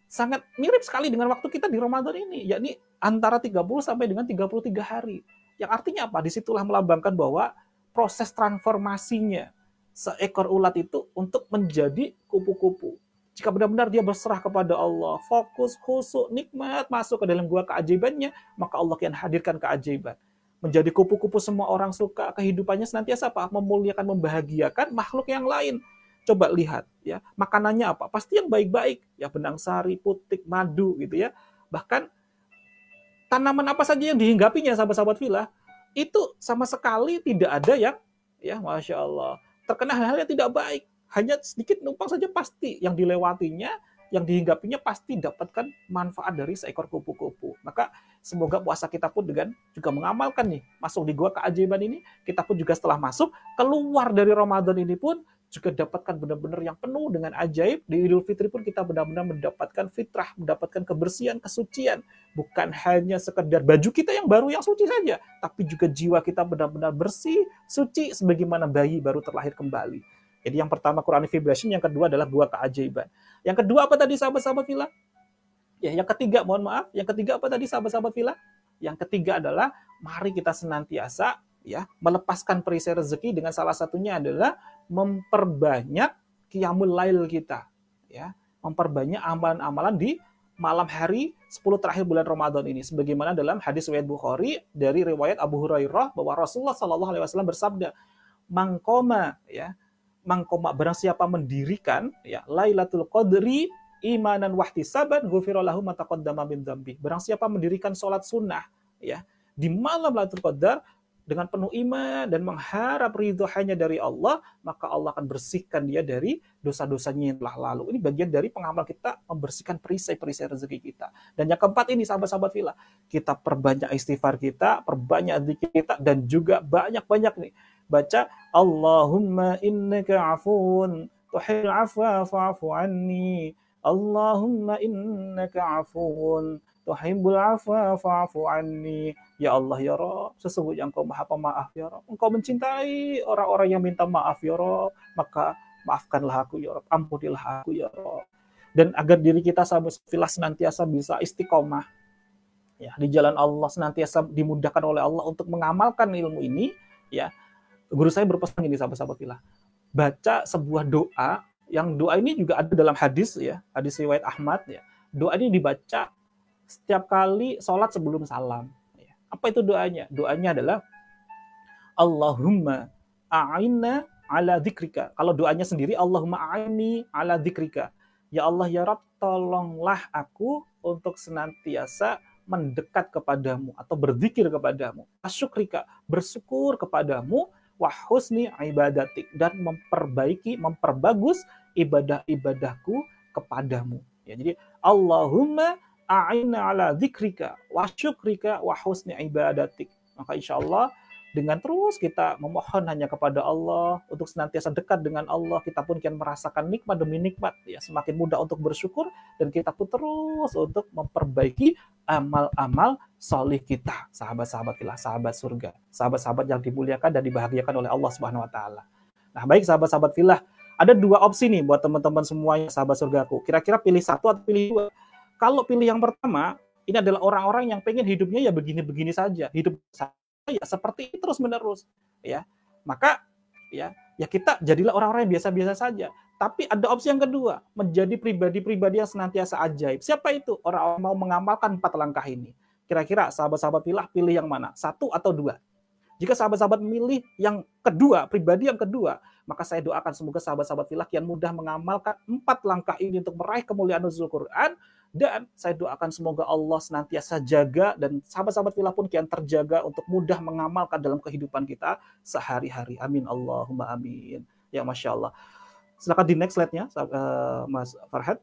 sangat mirip sekali dengan waktu kita di Ramadan ini, yakni antara 30 sampai dengan 33 hari. Yang artinya apa? Disitulah melambangkan bahwa proses transformasinya seekor ulat itu untuk menjadi kupu-kupu. Jika benar-benar dia berserah kepada Allah, fokus, khusus, nikmat, masuk ke dalam gua keajaibannya, maka Allah yang hadirkan keajaiban. Menjadi kupu-kupu semua orang suka, kehidupannya senantiasa apa? Memuliakan, membahagiakan makhluk yang lain Coba lihat ya, makanannya apa? Pasti yang baik-baik, ya benang sari, putik, madu gitu ya. Bahkan tanaman apa saja yang dihinggapinya sahabat-sahabat villa itu sama sekali tidak ada yang ya masya Allah terkena hal-hal yang tidak baik hanya sedikit numpang saja pasti yang dilewatinya yang dihinggapinya pasti dapatkan manfaat dari seekor kupu-kupu. Maka semoga puasa kita pun dengan juga mengamalkan nih, masuk di gua keajaiban ini, kita pun juga setelah masuk, keluar dari Ramadan ini pun juga dapatkan benar-benar yang penuh dengan ajaib. Di Idul Fitri pun kita benar-benar mendapatkan fitrah, mendapatkan kebersihan, kesucian. Bukan hanya sekedar baju kita yang baru yang suci saja, tapi juga jiwa kita benar-benar bersih, suci, sebagaimana bayi baru terlahir kembali. Jadi yang pertama Quran Vibration, yang kedua adalah dua keajaiban. Yang kedua apa tadi sahabat-sahabat villa? Ya, yang ketiga, mohon maaf, yang ketiga apa tadi sahabat-sahabat villa? Yang ketiga adalah mari kita senantiasa ya melepaskan perisai rezeki dengan salah satunya adalah memperbanyak kiamul lail kita ya memperbanyak amalan-amalan di malam hari 10 terakhir bulan Ramadan ini sebagaimana dalam hadis riwayat Bukhari dari riwayat Abu Hurairah bahwa Rasulullah Shallallahu alaihi wasallam bersabda mangkoma ya mangkoma barang siapa mendirikan ya Lailatul Qadri imanan wahtisaban ghufira lahu ma taqaddama min dzambi barang siapa mendirikan salat sunnah ya di malam Lailatul Qadar dengan penuh iman dan mengharap ridho hanya dari Allah, maka Allah akan bersihkan dia dari dosa-dosanya yang telah lalu. Ini bagian dari pengamal kita membersihkan perisai-perisai rezeki kita. Dan yang keempat ini sahabat-sahabat villa, kita perbanyak istighfar kita, perbanyak zikir kita dan juga banyak-banyak nih baca Allahumma innaka afuun tuhil afwa fa'afu anni. Allahumma innaka afuun tuhibbul afwa fa'afu anni. Ya Allah ya Rob, sesungguhnya engkau maha pemaaf ya Rob. Engkau mencintai orang-orang yang minta maaf ya Rob. Maka maafkanlah aku ya Rob, ampunilah aku ya Rob. Dan agar diri kita sama sefilah senantiasa bisa istiqomah. Ya, di jalan Allah senantiasa dimudahkan oleh Allah untuk mengamalkan ilmu ini. Ya, guru saya berpesan ini sahabat-sahabat filah. Baca sebuah doa yang doa ini juga ada dalam hadis ya, hadis riwayat Ahmad ya. Doa ini dibaca setiap kali sholat sebelum salam. Apa itu doanya? Doanya adalah Allahumma a'inna ala dzikrika. Kalau doanya sendiri Allahumma aini ala dzikrika. Ya Allah ya Rabb tolonglah aku untuk senantiasa mendekat kepadamu atau berzikir kepadamu. Asyukrika, bersyukur kepadamu wa husni ibadatik dan memperbaiki, memperbagus ibadah-ibadahku kepadamu. Ya, jadi Allahumma a'inna ala zikrika wa syukrika wa husni ibadatik. Maka insya Allah dengan terus kita memohon hanya kepada Allah untuk senantiasa dekat dengan Allah kita pun kian merasakan nikmat demi nikmat ya semakin mudah untuk bersyukur dan kita pun terus untuk memperbaiki amal-amal solih kita sahabat-sahabat kita sahabat surga sahabat-sahabat yang dimuliakan dan dibahagiakan oleh Allah Subhanahu Wa Taala nah baik sahabat-sahabat kila ada dua opsi nih buat teman-teman semuanya sahabat surgaku kira-kira pilih satu atau pilih dua kalau pilih yang pertama, ini adalah orang-orang yang pengen hidupnya ya begini-begini saja, hidup saja, ya seperti itu terus-menerus, ya. Maka ya, ya kita jadilah orang-orang yang biasa-biasa saja. Tapi ada opsi yang kedua, menjadi pribadi-pribadi yang senantiasa ajaib. Siapa itu? Orang, -orang mau mengamalkan empat langkah ini. Kira-kira sahabat-sahabat pilih pilih yang mana? Satu atau dua? Jika sahabat-sahabat milih yang kedua, pribadi yang kedua, maka saya doakan semoga sahabat-sahabat pilih yang mudah mengamalkan empat langkah ini untuk meraih kemuliaan Nuzul Quran, dan saya doakan semoga Allah senantiasa jaga dan sahabat-sahabat villa pun kian terjaga untuk mudah mengamalkan dalam kehidupan kita sehari-hari. Amin. Allahumma amin. Ya Masya Allah. Silahkan di next slide-nya eh, Mas Farhad.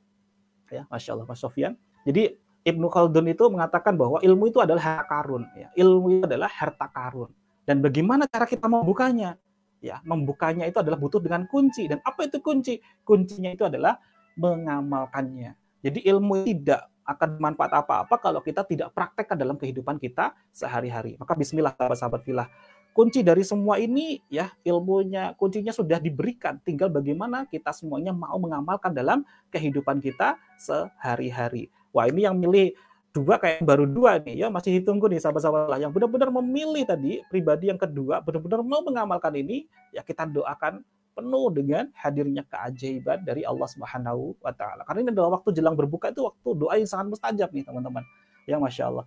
Ya, Masya Allah, Mas Sofian. Jadi Ibnu Khaldun itu mengatakan bahwa ilmu itu adalah harta karun. Ya. Ilmu itu adalah harta karun. Dan bagaimana cara kita membukanya? Ya, membukanya itu adalah butuh dengan kunci. Dan apa itu kunci? Kuncinya itu adalah mengamalkannya. Jadi ilmu tidak akan manfaat apa-apa kalau kita tidak praktekkan dalam kehidupan kita sehari-hari. Maka bismillah sahabat-sahabat filah. Kunci dari semua ini ya ilmunya, kuncinya sudah diberikan. Tinggal bagaimana kita semuanya mau mengamalkan dalam kehidupan kita sehari-hari. Wah ini yang milih dua kayak baru dua nih ya masih ditunggu nih sahabat-sahabat lah yang benar-benar memilih tadi pribadi yang kedua benar-benar mau mengamalkan ini ya kita doakan penuh dengan hadirnya keajaiban dari Allah Subhanahu wa taala. Karena ini adalah waktu jelang berbuka itu waktu doa yang sangat mustajab nih teman-teman. Yang masya Allah.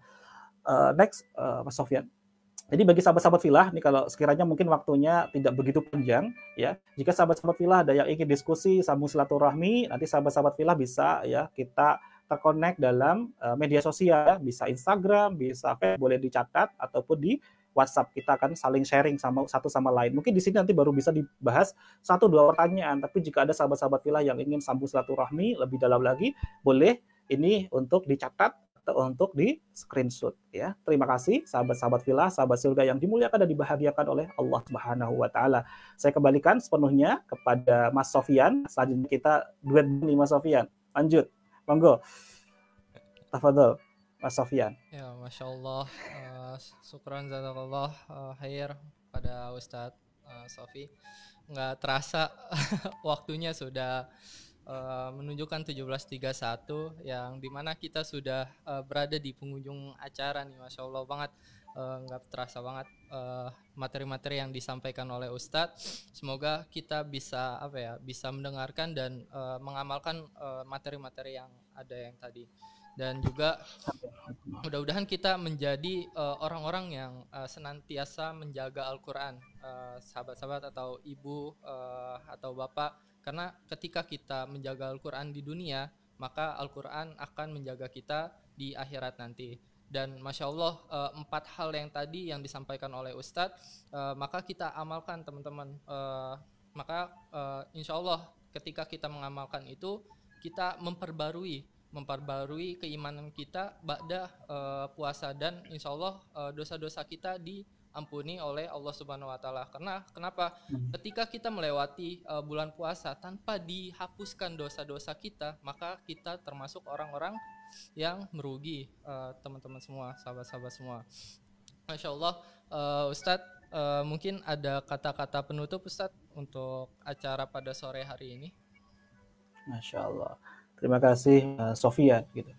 Uh, next, uh, Mas Sofian. Jadi bagi sahabat-sahabat filah, nih kalau sekiranya mungkin waktunya tidak begitu panjang, ya. Jika sahabat-sahabat filah ada yang ingin diskusi, sambung silaturahmi, nanti sahabat-sahabat filah bisa ya kita terkonek dalam uh, media sosial, ya. bisa Instagram, bisa Facebook, boleh dicatat ataupun di WhatsApp kita kan saling sharing sama satu sama lain. Mungkin di sini nanti baru bisa dibahas satu dua pertanyaan, tapi jika ada sahabat-sahabat villa yang ingin sambung rahmi lebih dalam lagi, boleh ini untuk dicatat atau untuk di screenshot ya. Terima kasih sahabat-sahabat villa, sahabat surga yang dimuliakan dan dibahagiakan oleh Allah Subhanahu wa taala. Saya kembalikan sepenuhnya kepada Mas Sofian. Selanjutnya kita duet dengan Mas Sofian. Lanjut. Monggo. Tafadhol. Mas Sofian. Ya, masya Allah. Uh, eh, syukron jazakallah uh, pada Ustadz uh, Sofi. Nggak terasa waktunya sudah uh, menunjukkan 17.31 yang dimana kita sudah uh, berada di pengunjung acara nih, masya Allah banget. Uh, nggak terasa banget materi-materi uh, yang disampaikan oleh Ustadz. Semoga kita bisa apa ya bisa mendengarkan dan uh, mengamalkan materi-materi uh, yang ada yang tadi dan juga mudah-mudahan kita menjadi eh, orang-orang uh, yang uh, senantiasa menjaga Al-Qur'an, uh, sahabat-sahabat atau ibu uh, atau bapak karena ketika kita menjaga Al-Qur'an di dunia, maka Al-Qur'an akan menjaga kita di akhirat nanti dan masya Allah uh, empat hal yang tadi yang disampaikan oleh Ustadz uh, maka kita amalkan teman-teman uh, maka insya Allah ketika kita mengamalkan itu kita memperbarui memperbarui keimanan kita ba'da uh, puasa dan insya Allah uh, dosa-dosa kita diampuni oleh Allah Subhanahu wa taala. Karena kenapa? Hmm. Ketika kita melewati uh, bulan puasa tanpa dihapuskan dosa-dosa kita, maka kita termasuk orang-orang yang merugi uh, teman-teman semua, sahabat-sahabat semua. Masya Allah, uh, Ustadz uh, mungkin ada kata-kata penutup Ustadz untuk acara pada sore hari ini. Masya Allah. Terima kasih uh, eh, Sofian gitu.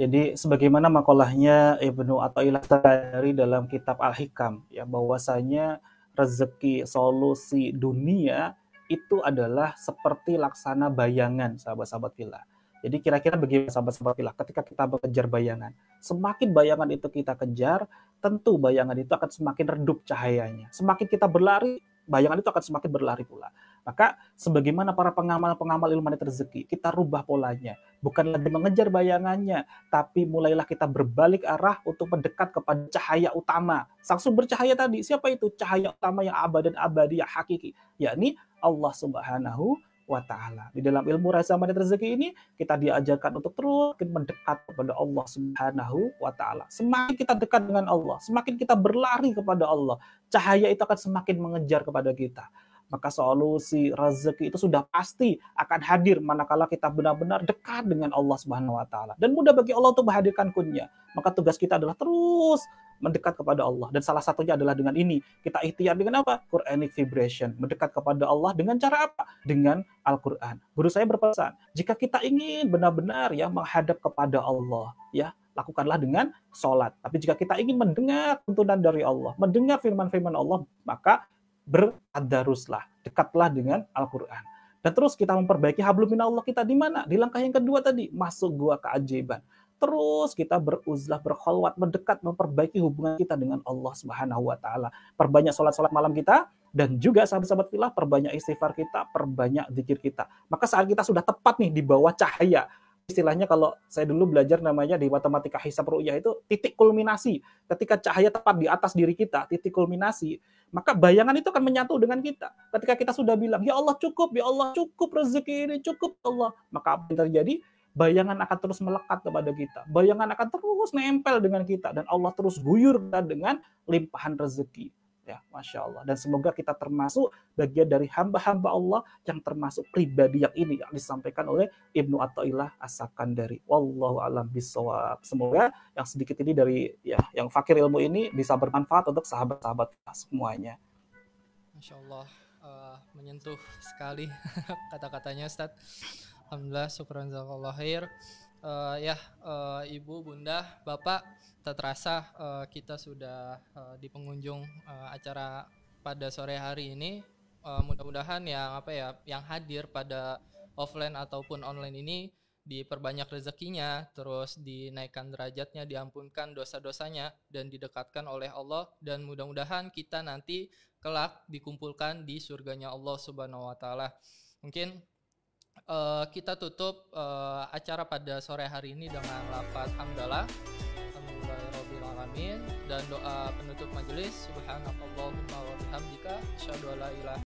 Jadi sebagaimana makolahnya Ibnu atau dari dalam kitab Al-Hikam ya bahwasanya rezeki solusi dunia itu adalah seperti laksana bayangan sahabat-sahabat villa. Jadi kira-kira begini sahabat-sahabat villa ketika kita mengejar bayangan. Semakin bayangan itu kita kejar, tentu bayangan itu akan semakin redup cahayanya. Semakin kita berlari, bayangan itu akan semakin berlari pula. Maka sebagaimana para pengamal-pengamal ilmu mandat rezeki, kita rubah polanya. Bukan lagi mengejar bayangannya, tapi mulailah kita berbalik arah untuk mendekat kepada cahaya utama. Sang sumber cahaya tadi, siapa itu? Cahaya utama yang abad dan abadi, yang hakiki. Yakni Allah subhanahu wa taala. Di dalam ilmu rahasia dan rezeki ini kita diajarkan untuk terus mendekat kepada Allah Subhanahu wa taala. Semakin kita dekat dengan Allah, semakin kita berlari kepada Allah, cahaya itu akan semakin mengejar kepada kita. Maka solusi rezeki itu sudah pasti akan hadir manakala kita benar-benar dekat dengan Allah Subhanahu wa taala dan mudah bagi Allah untuk menghadirkan kunnya. Maka tugas kita adalah terus mendekat kepada Allah dan salah satunya adalah dengan ini kita ikhtiar dengan apa Quranic vibration mendekat kepada Allah dengan cara apa dengan Al-Qur'an guru saya berpesan jika kita ingin benar-benar ya menghadap kepada Allah ya lakukanlah dengan sholat. Tapi jika kita ingin mendengar tuntunan dari Allah, mendengar firman-firman Allah, maka beradaruslah dekatlah dengan Al-Quran. Dan terus kita memperbaiki hablum minallah kita di mana? Di langkah yang kedua tadi, masuk gua keajaiban terus kita beruzlah, berkholwat, mendekat, memperbaiki hubungan kita dengan Allah Subhanahu wa taala. Perbanyak salat-salat malam kita dan juga sahabat-sahabat filah perbanyak istighfar kita, perbanyak zikir kita. Maka saat kita sudah tepat nih di bawah cahaya istilahnya kalau saya dulu belajar namanya di matematika hisab ru'yah itu titik kulminasi. Ketika cahaya tepat di atas diri kita, titik kulminasi, maka bayangan itu akan menyatu dengan kita. Ketika kita sudah bilang, "Ya Allah, cukup, ya Allah, cukup rezeki ini, cukup ya Allah." Maka apa yang terjadi? bayangan akan terus melekat kepada kita. Bayangan akan terus nempel dengan kita dan Allah terus guyur kita dengan limpahan rezeki. Ya, Masya Allah. Dan semoga kita termasuk bagian dari hamba-hamba Allah yang termasuk pribadi yang ini yang disampaikan oleh Ibnu Atta'illah Asakan dari, Wallahu alam bisawab. Semoga yang sedikit ini dari ya yang fakir ilmu ini bisa bermanfaat untuk sahabat-sahabat kita semuanya. Masya Allah. Uh, menyentuh sekali kata-katanya Ustadz. Alhamdulillah, syukuran zakallah khair. Uh, ya, uh, Ibu, Bunda, Bapak, tak terasa uh, kita sudah uh, di pengunjung uh, acara pada sore hari ini. Uh, mudah-mudahan yang apa ya, yang hadir pada offline ataupun online ini diperbanyak rezekinya, terus dinaikkan derajatnya, diampunkan dosa-dosanya dan didekatkan oleh Allah dan mudah-mudahan kita nanti kelak dikumpulkan di surganya Allah Subhanahu wa taala. Mungkin uh, kita tutup uh, acara pada sore hari ini dengan lafaz hamdalah dan doa penutup majelis subhanakallahumma wa bihamdika asyhadu alla